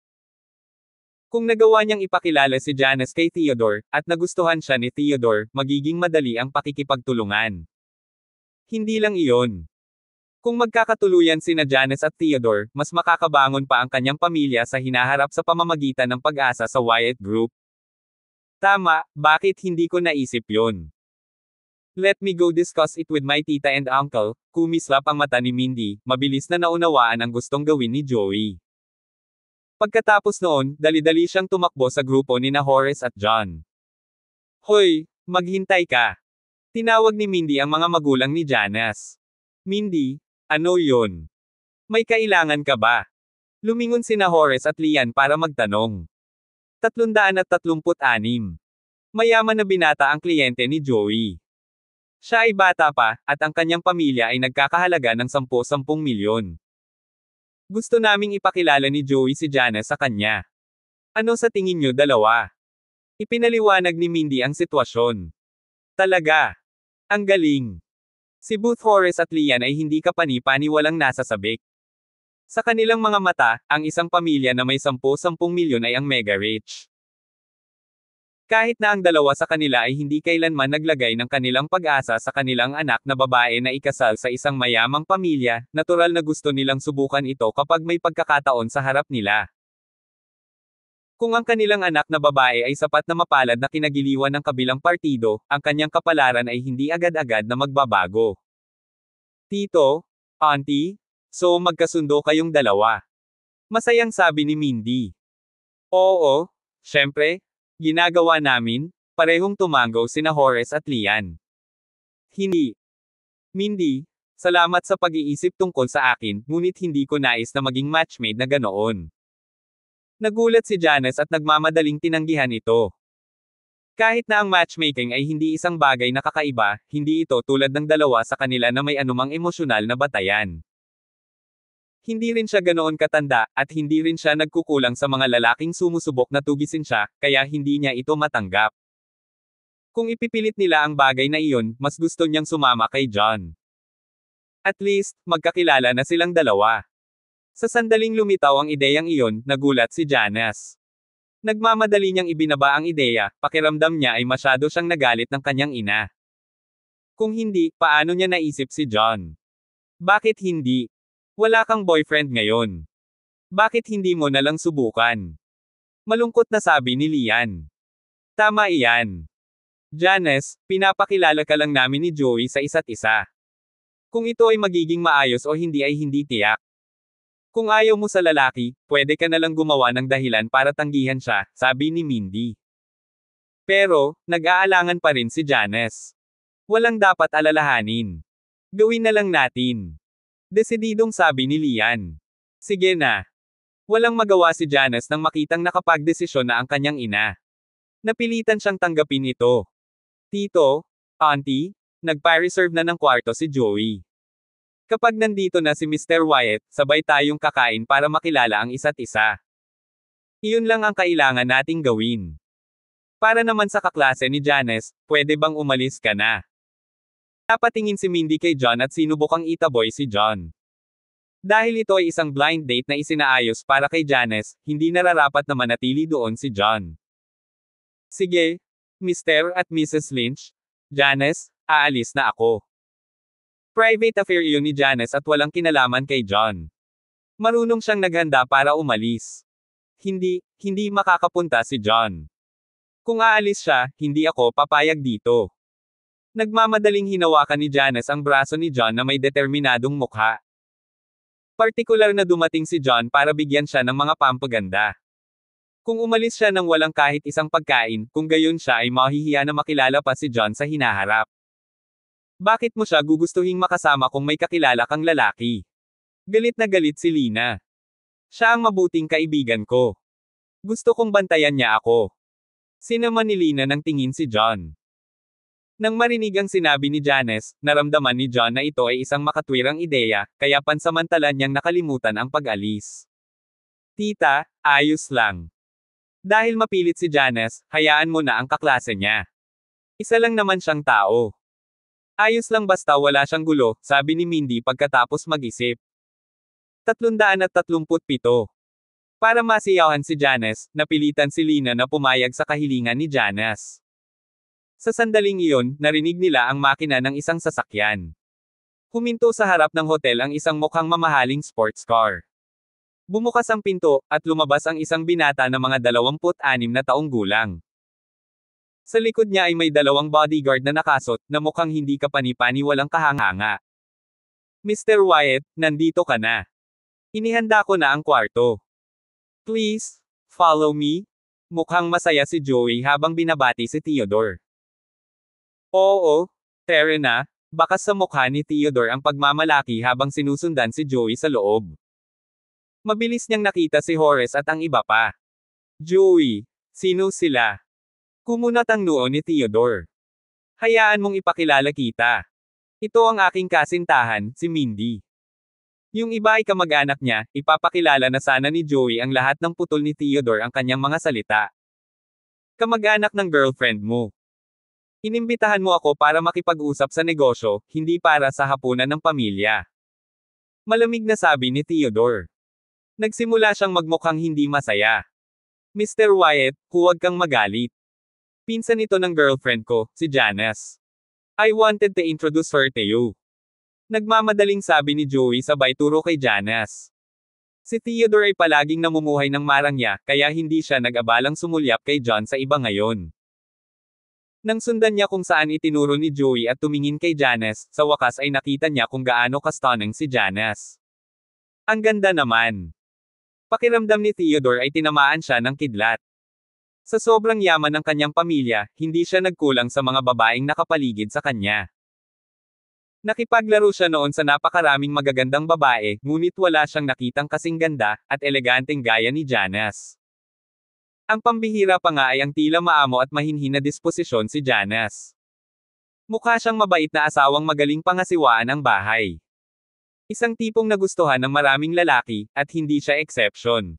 Kung nagawa niyang ipakilala si Janice kay Theodore, at nagustuhan siya ni Theodore, magiging madali ang pakikipagtulungan. Hindi lang iyon. Kung magkakatuluyan sina Janice at Theodore, mas makakabangon pa ang kanyang pamilya sa hinaharap sa pamamagitan ng pag-asa sa Wyatt Group. Tama, bakit hindi ko naisip yon? Let me go discuss it with my tita and uncle, kumislap ang mata ni Mindy, mabilis na naunawaan ang gustong gawin ni Joey. Pagkatapos noon, dali-dali siyang tumakbo sa grupo ni na Horace at John. Hoy, maghintay ka. Tinawag ni Mindy ang mga magulang ni Janas. Mindy, ano yon? May kailangan ka ba? Lumingon si na Horace at Lian para magtanong. at 336. Mayaman na binata ang kliyente ni Joey. Siya ay bata pa, at ang kanyang pamilya ay nagkakahalaga ng 10-10 milyon. Gusto naming ipakilala ni Joey si Jana sa kanya. Ano sa tingin nyo dalawa? Ipinaliwanag ni Mindy ang sitwasyon. Talaga. Ang galing. Si Booth Horace at Lian ay hindi kapani-paniwalang nasasabik. Sa kanilang mga mata, ang isang pamilya na may 10-10 milyon ay ang mega rich. Kahit na ang dalawa sa kanila ay hindi kailanman naglagay ng kanilang pag-asa sa kanilang anak na babae na ikasal sa isang mayamang pamilya, natural na gusto nilang subukan ito kapag may pagkakataon sa harap nila. Kung ang kanilang anak na babae ay sapat na mapalad na kinagiliwan ng kabilang partido, ang kanyang kapalaran ay hindi agad-agad na magbabago. Tito, auntie, so magkasundo kayong dalawa. Masayang sabi ni Mindy. Oo, syempre, Ginagawa namin, parehong tumango sina Horace at Lian. Hindi. Mindy, salamat sa pag-iisip tungkol sa akin, ngunit hindi ko nais na maging matchmade na ganoon. Nagulat si Janice at nagmamadaling tinanggihan ito. Kahit na ang matchmaking ay hindi isang bagay na kakaiba, hindi ito tulad ng dalawa sa kanila na may anumang emosyonal na batayan. Hindi rin siya ganoon katanda, at hindi rin siya nagkukulang sa mga lalaking sumusubok na tugisin siya, kaya hindi niya ito matanggap. Kung ipipilit nila ang bagay na iyon, mas gusto niyang sumama kay John. At least, magkakilala na silang dalawa. Sa sandaling lumitaw ang ideyang iyon, nagulat si Janice. Nagmamadali niyang ibinaba ang ideya, pakiramdam niya ay masyado siyang nagalit ng kanyang ina. Kung hindi, paano niya naisip si John? Bakit hindi? Wala kang boyfriend ngayon. Bakit hindi mo nalang subukan? Malungkot na sabi ni Lian. Tama iyan. Janice, pinapakilala ka lang namin ni Joey sa isa't isa. Kung ito ay magiging maayos o hindi ay hindi tiyak. Kung ayaw mo sa lalaki, pwede ka nalang gumawa ng dahilan para tanggihan siya, sabi ni Mindy. Pero, nag-aalangan pa rin si Janice. Walang dapat alalahanin. Gawin na lang natin. Desididong sabi ni Lian. Sige na. Walang magawa si Janice nang makitang nakapagdesisyon na ang kanyang ina. Napilitan siyang tanggapin ito. Tito, auntie, nagpa-reserve na ng kwarto si Joey. Kapag nandito na si Mr. Wyatt, sabay tayong kakain para makilala ang isa't isa. Iyon lang ang kailangan nating gawin. Para naman sa kaklase ni Janice, pwede bang umalis ka na? Napatingin si Mindy kay John at sinubok ang itaboy si John. Dahil ito ay isang blind date na isinaayos para kay Janice, hindi nararapat na manatili doon si John. Sige, Mr. at Mrs. Lynch, Janice, aalis na ako. Private affair yun ni Janice at walang kinalaman kay John. Marunong siyang naghanda para umalis. Hindi, hindi makakapunta si John. Kung aalis siya, hindi ako papayag dito. Nagmamadaling hinawakan ni Janice ang braso ni John na may determinadong mukha. Partikular na dumating si John para bigyan siya ng mga pampaganda. Kung umalis siya ng walang kahit isang pagkain, kung gayon siya ay mahihiya na makilala pa si John sa hinaharap. Bakit mo siya gugustuhin makasama kung may kakilala kang lalaki? Galit na galit si Lina. Siya ang mabuting kaibigan ko. Gusto kong bantayan niya ako. Sinaman ni Lina ng tingin si John. Nang marinig ang sinabi ni Janes, naramdaman ni John na ito ay isang makatwirang ideya, kaya pansamantala niyang nakalimutan ang pag-alis. Tita, ayos lang. Dahil mapilit si Janes, hayaan mo na ang kaklase niya. Isa lang naman siyang tao. Ayos lang basta wala siyang gulo, sabi ni Mindy pagkatapos mag-isip. 337. Para masiyahan si Janes, napilitan si Lina na pumayag sa kahilingan ni Janes. Sa sandaling iyon, narinig nila ang makina ng isang sasakyan. Huminto sa harap ng hotel ang isang mukhang mamahaling sports car. Bumukas ang pinto, at lumabas ang isang binata na mga 26 na taong gulang. Sa likod niya ay may dalawang bodyguard na nakasot, na mukhang hindi kapanipani walang kahanganga. Mr. Wyatt, nandito ka na. Inihanda ko na ang kwarto. Please, follow me. Mukhang masaya si Joey habang binabati si Theodore. Oo, Terena, baka sa mukha ni Theodore ang pagmamalaki habang sinusundan si Joey sa loob. Mabilis niyang nakita si Horace at ang iba pa. Joey, sino sila? Kumunat ang noo ni Theodore. Hayaan mong ipakilala kita. Ito ang aking kasintahan, si Mindy. Yung iba ay kamag-anak niya, ipapakilala na sana ni Joey ang lahat ng putol ni Theodore ang kanyang mga salita. Kamag-anak ng girlfriend mo. Inimbitahan mo ako para makipag-usap sa negosyo, hindi para sa hapunan ng pamilya. Malamig na sabi ni Theodore. Nagsimula siyang magmukhang hindi masaya. Mr. Wyatt, huwag kang magalit. Pinsan ito ng girlfriend ko, si Janice. I wanted to introduce her to you. Nagmamadaling sabi ni Joey sabay turo kay Janice. Si Theodore ay palaging namumuhay ng marangya, kaya hindi siya nag-abalang sumulyap kay John sa iba ngayon. Nang sundan niya kung saan itinuro ni Joey at tumingin kay Janice, sa wakas ay nakita niya kung gaano ka-stunning si Janice. Ang ganda naman. Pakiramdam ni Theodore ay tinamaan siya ng kidlat. Sa sobrang yaman ng kanyang pamilya, hindi siya nagkulang sa mga babaeng nakapaligid sa kanya. Nakipaglaro siya noon sa napakaraming magagandang babae, ngunit wala siyang nakitang kasing ganda, at eleganteng gaya ni Janice. Ang pambihira pa nga ay ang tila maamo at mahinhin na disposisyon si Janice. Mukha siyang mabait na asawang magaling pangasiwaan ang bahay. Isang tipong nagustuhan ng maraming lalaki, at hindi siya exception.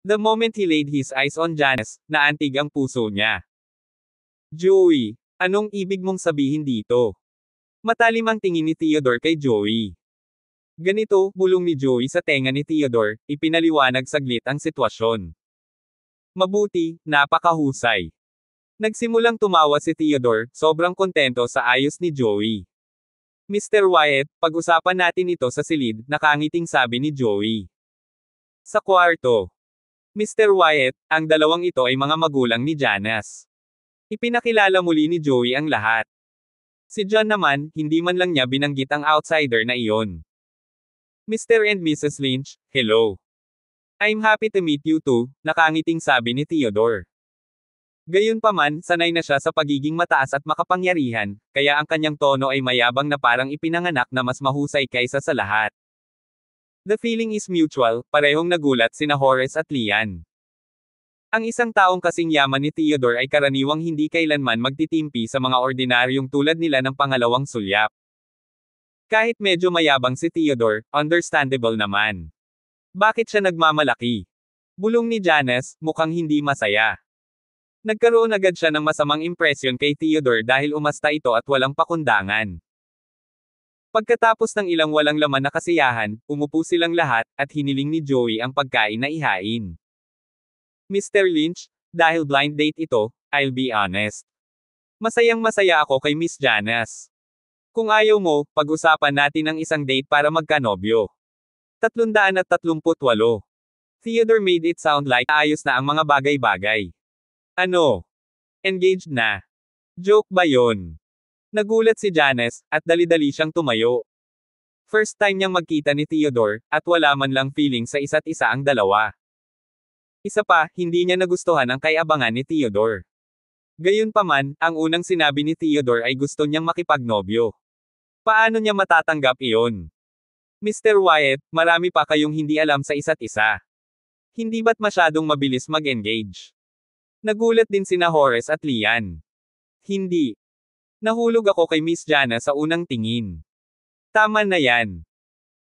The moment he laid his eyes on Janice, naantig ang puso niya. Joey, anong ibig mong sabihin dito? Matalim ang tingin ni Theodore kay Joey. Ganito, bulong ni Joey sa tenga ni Theodore, ipinaliwanag saglit ang sitwasyon. Mabuti, napakahusay. Nagsimulang tumawa si Theodore, sobrang kontento sa ayos ni Joey. Mr. Wyatt, pag-usapan natin ito sa silid, nakangiting sabi ni Joey. Sa kwarto. Mr. Wyatt, ang dalawang ito ay mga magulang ni Janice. Ipinakilala muli ni Joey ang lahat. Si John naman, hindi man lang niya binanggit ang outsider na iyon. Mr. and Mrs. Lynch, hello. I'm happy to meet you too, nakangiting sabi ni Theodore. Gayunpaman, sanay na siya sa pagiging mataas at makapangyarihan, kaya ang kanyang tono ay mayabang na parang ipinanganak na mas mahusay kaysa sa lahat. The feeling is mutual, parehong nagulat sina Horace at Lian. Ang isang taong kasing yaman ni Theodore ay karaniwang hindi kailanman magtitimpi sa mga ordinaryong tulad nila ng pangalawang sulyap. Kahit medyo mayabang si Theodore, understandable naman. Bakit siya nagmamalaki? Bulong ni Janes, mukhang hindi masaya. Nagkaroon agad siya ng masamang impresyon kay Theodore dahil umasta ito at walang pakundangan. Pagkatapos ng ilang walang laman na kasiyahan, umupo silang lahat, at hiniling ni Joey ang pagkain na ihain. Mr. Lynch, dahil blind date ito, I'll be honest. Masayang masaya ako kay Miss Janice. Kung ayaw mo, pag-usapan natin ang isang date para magkanobyo. 338. Theodore made it sound like ayos na ang mga bagay-bagay. Ano? Engaged na. Joke ba yon? Nagulat si Janes, at dali-dali siyang tumayo. First time niyang magkita ni Theodore, at wala man lang feeling sa isa't isa ang dalawa. Isa pa, hindi niya nagustuhan ang kayabangan ni Theodore. Gayunpaman, ang unang sinabi ni Theodore ay gusto niyang makipagnobyo. Paano niya matatanggap iyon? Mr. Wyatt, marami pa kayong hindi alam sa isa't isa. Hindi ba't masyadong mabilis mag-engage? Nagulat din sina Horace at Lian. Hindi. Nahulog ako kay Miss Jana sa unang tingin. Tama na yan.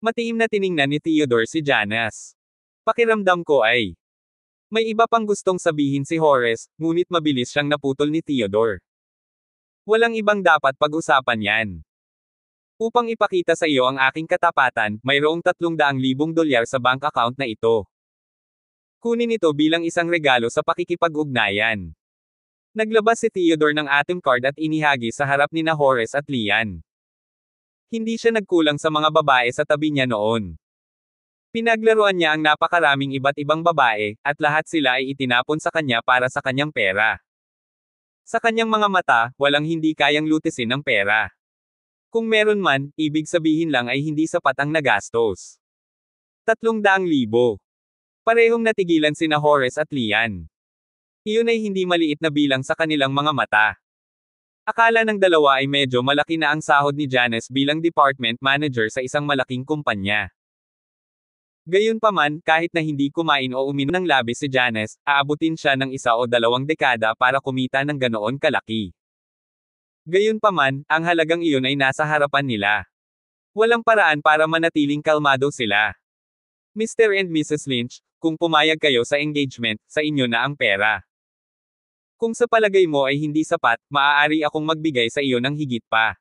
Matiim na tiningnan ni Theodore si Janice. Pakiramdam ko ay. May iba pang gustong sabihin si Horace, ngunit mabilis siyang naputol ni Theodore. Walang ibang dapat pag-usapan yan. Upang ipakita sa iyo ang aking katapatan, mayroong 300,000 dolyar sa bank account na ito. Kunin ito bilang isang regalo sa pakikipag-ugnayan. Naglabas si Theodore ng atom card at inihagi sa harap ni na Horace at Lian. Hindi siya nagkulang sa mga babae sa tabi niya noon. Pinaglaruan niya ang napakaraming iba't ibang babae, at lahat sila ay itinapon sa kanya para sa kanyang pera. Sa kanyang mga mata, walang hindi kayang lutisin ang pera. Kung meron man, ibig sabihin lang ay hindi sapat ang nagastos. 300,000. Parehong natigilan sina Horace at Lian. Iyon ay hindi maliit na bilang sa kanilang mga mata. Akala ng dalawa ay medyo malaki na ang sahod ni Janice bilang department manager sa isang malaking kumpanya. Gayunpaman, kahit na hindi kumain o uminom ng labis si Janice, aabutin siya ng isa o dalawang dekada para kumita ng ganoon kalaki. Gayunpaman, ang halagang iyon ay nasa harapan nila. Walang paraan para manatiling kalmado sila. Mr. and Mrs. Lynch, kung pumayag kayo sa engagement, sa inyo na ang pera. Kung sa palagay mo ay hindi sapat, maaari akong magbigay sa iyo ng higit pa.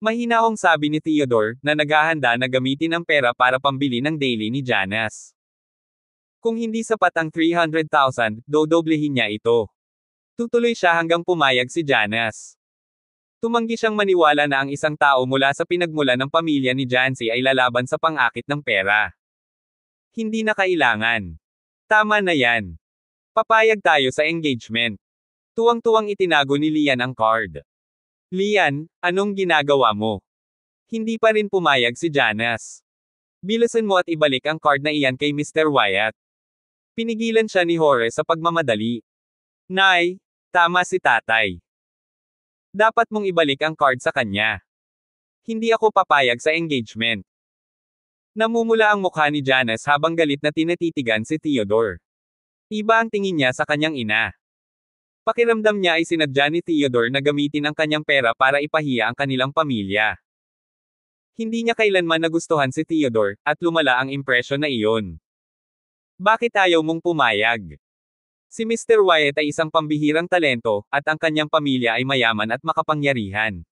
Mahinahong sabi ni Theodore, na naghahanda na gamitin ang pera para pambili ng daily ni Janice. Kung hindi sapat ang 300,000, dodoblehin niya ito. Tutuloy siya hanggang pumayag si Janice. Tumanggi siyang maniwala na ang isang tao mula sa pinagmula ng pamilya ni Jancy ay lalaban sa pangakit ng pera. Hindi na kailangan. Tama na yan. Papayag tayo sa engagement. Tuwang-tuwang itinago ni Lian ang card. Lian, anong ginagawa mo? Hindi pa rin pumayag si Janice. Bilasan mo at ibalik ang card na iyan kay Mr. Wyatt. Pinigilan siya ni Horace sa pagmamadali. Nay, Tama si tatay. Dapat mong ibalik ang card sa kanya. Hindi ako papayag sa engagement. Namumula ang mukha ni Janice habang galit na tinatitigan si Theodore. Iba ang tingin niya sa kanyang ina. Pakiramdam niya ay sinadya ni Theodore na gamitin ang kanyang pera para ipahiya ang kanilang pamilya. Hindi niya kailanman nagustuhan si Theodore, at lumala ang impresyon na iyon. Bakit ayaw mong pumayag? Si Mr. Wyatt ay isang pambihirang talento, at ang kanyang pamilya ay mayaman at makapangyarihan.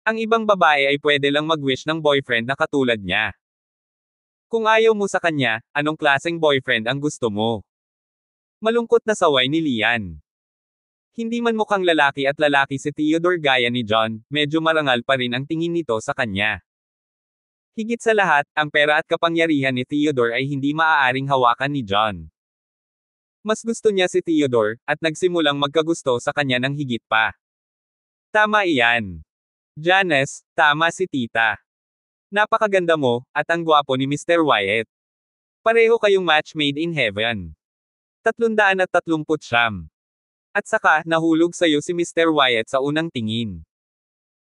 Ang ibang babae ay pwede lang mag-wish ng boyfriend na katulad niya. Kung ayaw mo sa kanya, anong klaseng boyfriend ang gusto mo? Malungkot na saway ni Lian. Hindi man mukhang lalaki at lalaki si Theodore gaya ni John, medyo marangal pa rin ang tingin nito sa kanya. Higit sa lahat, ang pera at kapangyarihan ni Theodore ay hindi maaaring hawakan ni John. Mas gusto niya si Theodore, at nagsimulang magkagusto sa kanya ng higit pa. Tama iyan. Janice, tama si tita. Napakaganda mo, at ang gwapo ni Mr. Wyatt. Pareho kayong match made in heaven. 330 at siyam. At saka, nahulog sa'yo si Mr. Wyatt sa unang tingin.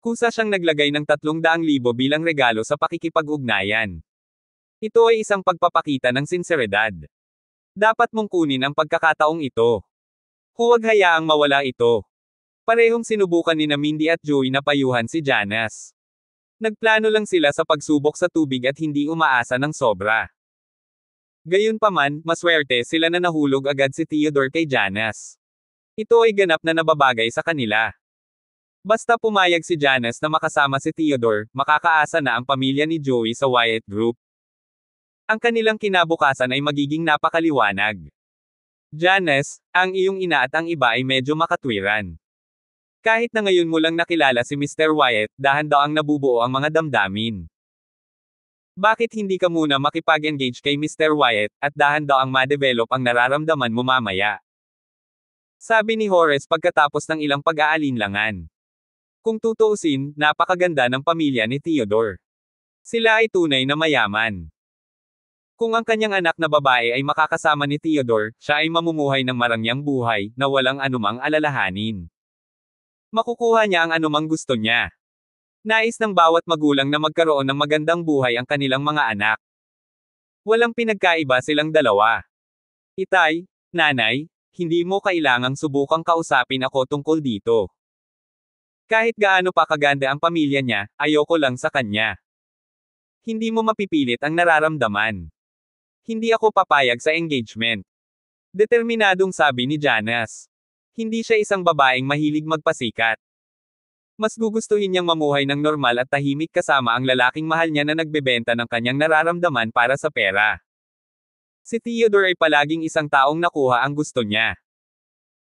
Kusa siyang naglagay ng 300,000 bilang regalo sa pakikipag-ugnayan. Ito ay isang pagpapakita ng sinseridad. Dapat mong kunin ang pagkakataong ito. Huwag hayaang mawala ito. Parehong sinubukan ni na Mindy at Joey na payuhan si Janice. Nagplano lang sila sa pagsubok sa tubig at hindi umaasa ng sobra. Gayunpaman, maswerte sila na nahulog agad si Theodore kay Janice. Ito ay ganap na nababagay sa kanila. Basta pumayag si Janice na makasama si Theodore, makakaasa na ang pamilya ni Joey sa Wyatt Group. Ang kanilang kinabukasan ay magiging napakaliwanag. Janes, ang iyong ina at ang iba ay medyo makatwiran. Kahit na ngayon mo lang nakilala si Mr. Wyatt, dahan daw ang nabubuo ang mga damdamin. Bakit hindi ka muna makipag-engage kay Mr. Wyatt, at dahan daw ang ma-develop ang nararamdaman mo mamaya? Sabi ni Horace pagkatapos ng ilang pag-aalinlangan. Kung tutuusin, napakaganda ng pamilya ni Theodore. Sila ay tunay na mayaman. Kung ang kanyang anak na babae ay makakasama ni Theodore, siya ay mamumuhay ng marangyang buhay, na walang anumang alalahanin. Makukuha niya ang anumang gusto niya. Nais ng bawat magulang na magkaroon ng magandang buhay ang kanilang mga anak. Walang pinagkaiba silang dalawa. Itay, nanay, hindi mo kailangang subukang kausapin ako tungkol dito. Kahit gaano pa kaganda ang pamilya niya, ayoko lang sa kanya. Hindi mo mapipilit ang nararamdaman. Hindi ako papayag sa engagement. Determinadong sabi ni Janas. Hindi siya isang babaeng mahilig magpasikat. Mas gugustuhin niyang mamuhay ng normal at tahimik kasama ang lalaking mahal niya na nagbebenta ng kanyang nararamdaman para sa pera. Si Theodore ay palaging isang taong nakuha ang gusto niya.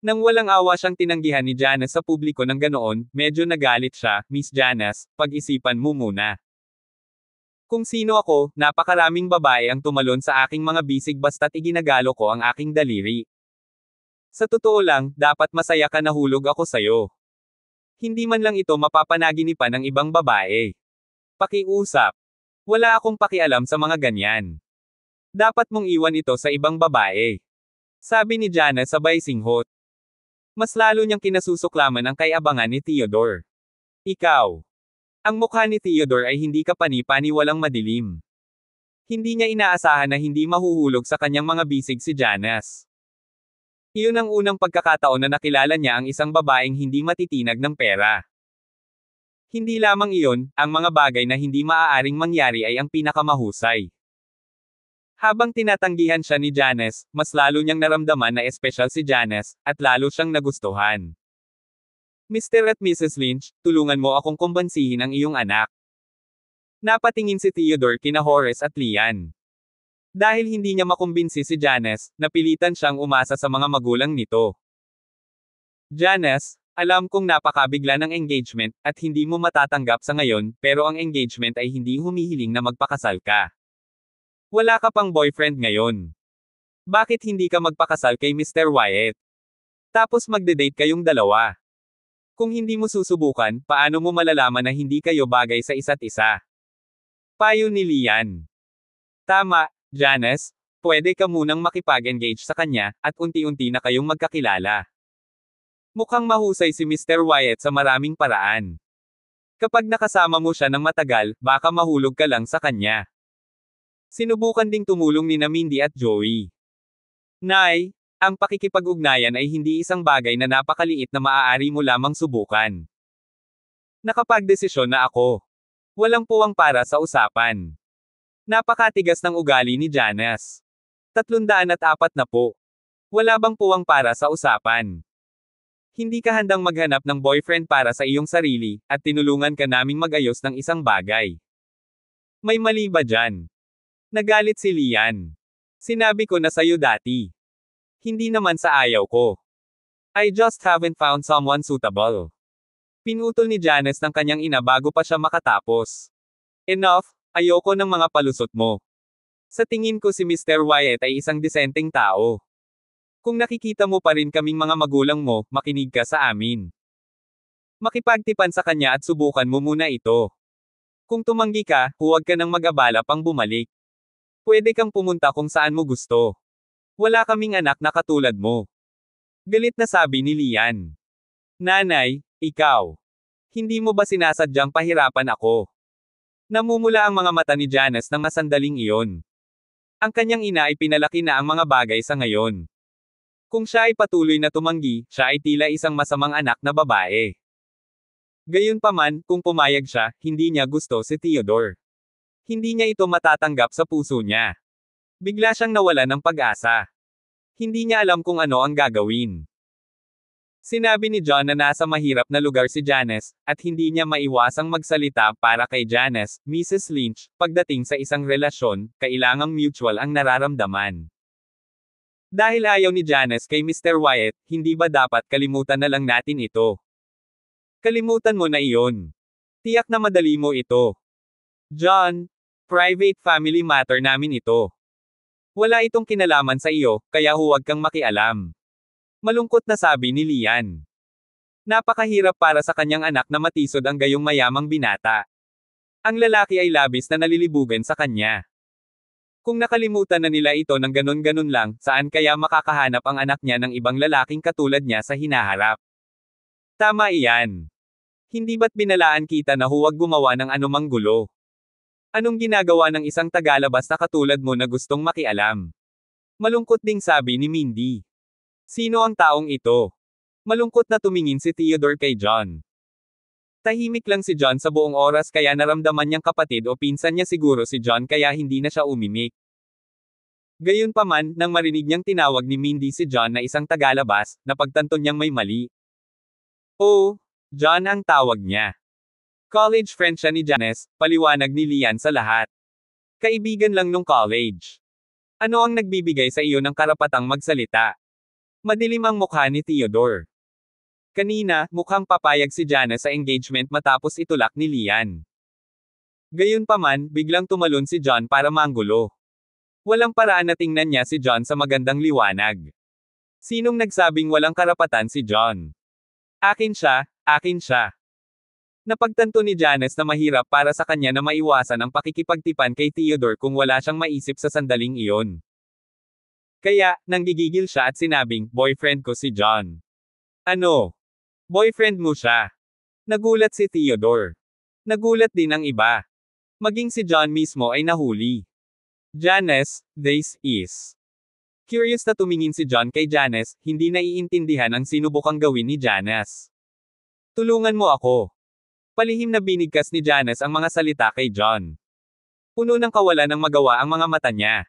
Nang walang awa siyang tinanggihan ni Janas sa publiko ng ganoon, medyo nagalit siya, Miss Janas, pag-isipan mo muna. Kung sino ako, napakaraming babae ang tumalon sa aking mga bisig basta't iginagalo ko ang aking daliri. Sa totoo lang, dapat masaya ka nahulog ako sa'yo. Hindi man lang ito mapapanaginipan ng ibang babae. Pakiusap. Wala akong pakialam sa mga ganyan. Dapat mong iwan ito sa ibang babae. Sabi ni Jana sabay singhot. Mas lalo niyang kinasusuklaman ang kayabangan ni Theodore. Ikaw. Ang mukha ni Theodore ay hindi kapani walang madilim. Hindi niya inaasahan na hindi mahuhulog sa kanyang mga bisig si Janice. Iyon ang unang pagkakataon na nakilala niya ang isang babaeng hindi matitinag ng pera. Hindi lamang iyon, ang mga bagay na hindi maaaring mangyari ay ang pinakamahusay. Habang tinatanggihan siya ni Janice, mas lalo niyang naramdaman na espesyal si Janice, at lalo siyang nagustuhan. Mr. at Mrs. Lynch, tulungan mo akong kumbansihin ang iyong anak. Napatingin si Theodore kina Horace at Lian. Dahil hindi niya makumbinsi si Janice, napilitan siyang umasa sa mga magulang nito. Janice, alam kong napakabigla ng engagement, at hindi mo matatanggap sa ngayon, pero ang engagement ay hindi humihiling na magpakasal ka. Wala ka pang boyfriend ngayon. Bakit hindi ka magpakasal kay Mr. Wyatt? Tapos magde-date kayong dalawa. Kung hindi mo susubukan, paano mo malalaman na hindi kayo bagay sa isa't isa? Payo ni Lian. Tama, Janice, pwede ka munang makipag-engage sa kanya, at unti-unti na kayong magkakilala. Mukhang mahusay si Mr. Wyatt sa maraming paraan. Kapag nakasama mo siya ng matagal, baka mahulog ka lang sa kanya. Sinubukan ding tumulong ni Mindy at Joey. Nay, ang pakikipag-ugnayan ay hindi isang bagay na napakaliit na maaari mo lamang subukan. Nakapagdesisyon na ako. Walang puwang para sa usapan. Napakatigas ng ugali ni Janice. Tatlundaan at apat na po. Wala bang puwang para sa usapan? Hindi ka handang maghanap ng boyfriend para sa iyong sarili, at tinulungan ka naming magayos ng isang bagay. May mali ba dyan? Nagalit si Lian. Sinabi ko na sa'yo dati. Hindi naman sa ayaw ko. I just haven't found someone suitable. Pinutol ni Janice ng kanyang ina bago pa siya makatapos. Enough, ayoko ng mga palusot mo. Sa tingin ko si Mr. Wyatt ay isang disenteng tao. Kung nakikita mo pa rin kaming mga magulang mo, makinig ka sa amin. Makipagtipan sa kanya at subukan mo muna ito. Kung tumanggi ka, huwag ka nang mag-abala pang bumalik. Pwede kang pumunta kung saan mo gusto. Wala kaming anak na katulad mo. Galit na sabi ni Lian. Nanay, ikaw. Hindi mo ba sinasadyang pahirapan ako? Namumula ang mga mata ni Janice nang masandaling iyon. Ang kanyang ina ay pinalaki na ang mga bagay sa ngayon. Kung siya ay patuloy na tumanggi, siya ay tila isang masamang anak na babae. Gayunpaman, kung pumayag siya, hindi niya gusto si Theodore. Hindi niya ito matatanggap sa puso niya. Bigla siyang nawala ng pag-asa. Hindi niya alam kung ano ang gagawin. Sinabi ni John na nasa mahirap na lugar si Janice, at hindi niya maiwasang magsalita para kay Janice, Mrs. Lynch, pagdating sa isang relasyon, kailangang mutual ang nararamdaman. Dahil ayaw ni Janice kay Mr. Wyatt, hindi ba dapat kalimutan na lang natin ito? Kalimutan mo na iyon. Tiyak na madali mo ito. John, private family matter namin ito. Wala itong kinalaman sa iyo, kaya huwag kang makialam. Malungkot na sabi ni Lian. Napakahirap para sa kanyang anak na matisod ang gayong mayamang binata. Ang lalaki ay labis na nalilibugan sa kanya. Kung nakalimutan na nila ito ng ganun ganon lang, saan kaya makakahanap ang anak niya ng ibang lalaking katulad niya sa hinaharap? Tama iyan. Hindi ba't binalaan kita na huwag gumawa ng anumang gulo? Anong ginagawa ng isang tagalabas na katulad mo na gustong makialam? Malungkot ding sabi ni Mindy. Sino ang taong ito? Malungkot na tumingin si Theodore kay John. Tahimik lang si John sa buong oras kaya naramdaman niyang kapatid o pinsan niya siguro si John kaya hindi na siya umimik. Gayunpaman, nang marinig niyang tinawag ni Mindy si John na isang tagalabas, napagtanto niyang may mali. Oo, oh, John ang tawag niya. College friend siya ni Janes, paliwanag ni Lian sa lahat. Kaibigan lang nung college. Ano ang nagbibigay sa iyo ng karapatang magsalita? Madilim ang mukha ni Theodore. Kanina, mukhang papayag si Janes sa engagement matapos itulak ni Lian. Gayunpaman, biglang tumalon si John para manggulo. Walang paraan na tingnan niya si John sa magandang liwanag. Sinong nagsabing walang karapatan si John? Akin siya, akin siya. Napagtanto ni Janes na mahirap para sa kanya na maiwasan ang pakikipagtipan kay Theodore kung wala siyang maisip sa sandaling iyon. Kaya, nanggigigil siya at sinabing, boyfriend ko si John. Ano? Boyfriend mo siya? Nagulat si Theodore. Nagulat din ang iba. Maging si John mismo ay nahuli. Janes, this is. Curious na tumingin si John kay Janes, hindi naiintindihan ang sinubukang gawin ni Janes. Tulungan mo ako, Palihim na binigkas ni Janice ang mga salita kay John. Puno ng kawalan ng magawa ang mga mata niya.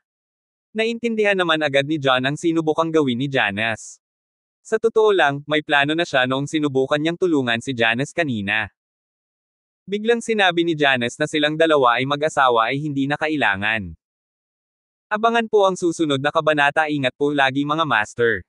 Naintindihan naman agad ni John ang sinubukang gawin ni Janice. Sa totoo lang, may plano na siya noong sinubukan niyang tulungan si Janice kanina. Biglang sinabi ni Janice na silang dalawa ay mag-asawa ay hindi na kailangan. Abangan po ang susunod na kabanata ingat po lagi mga master.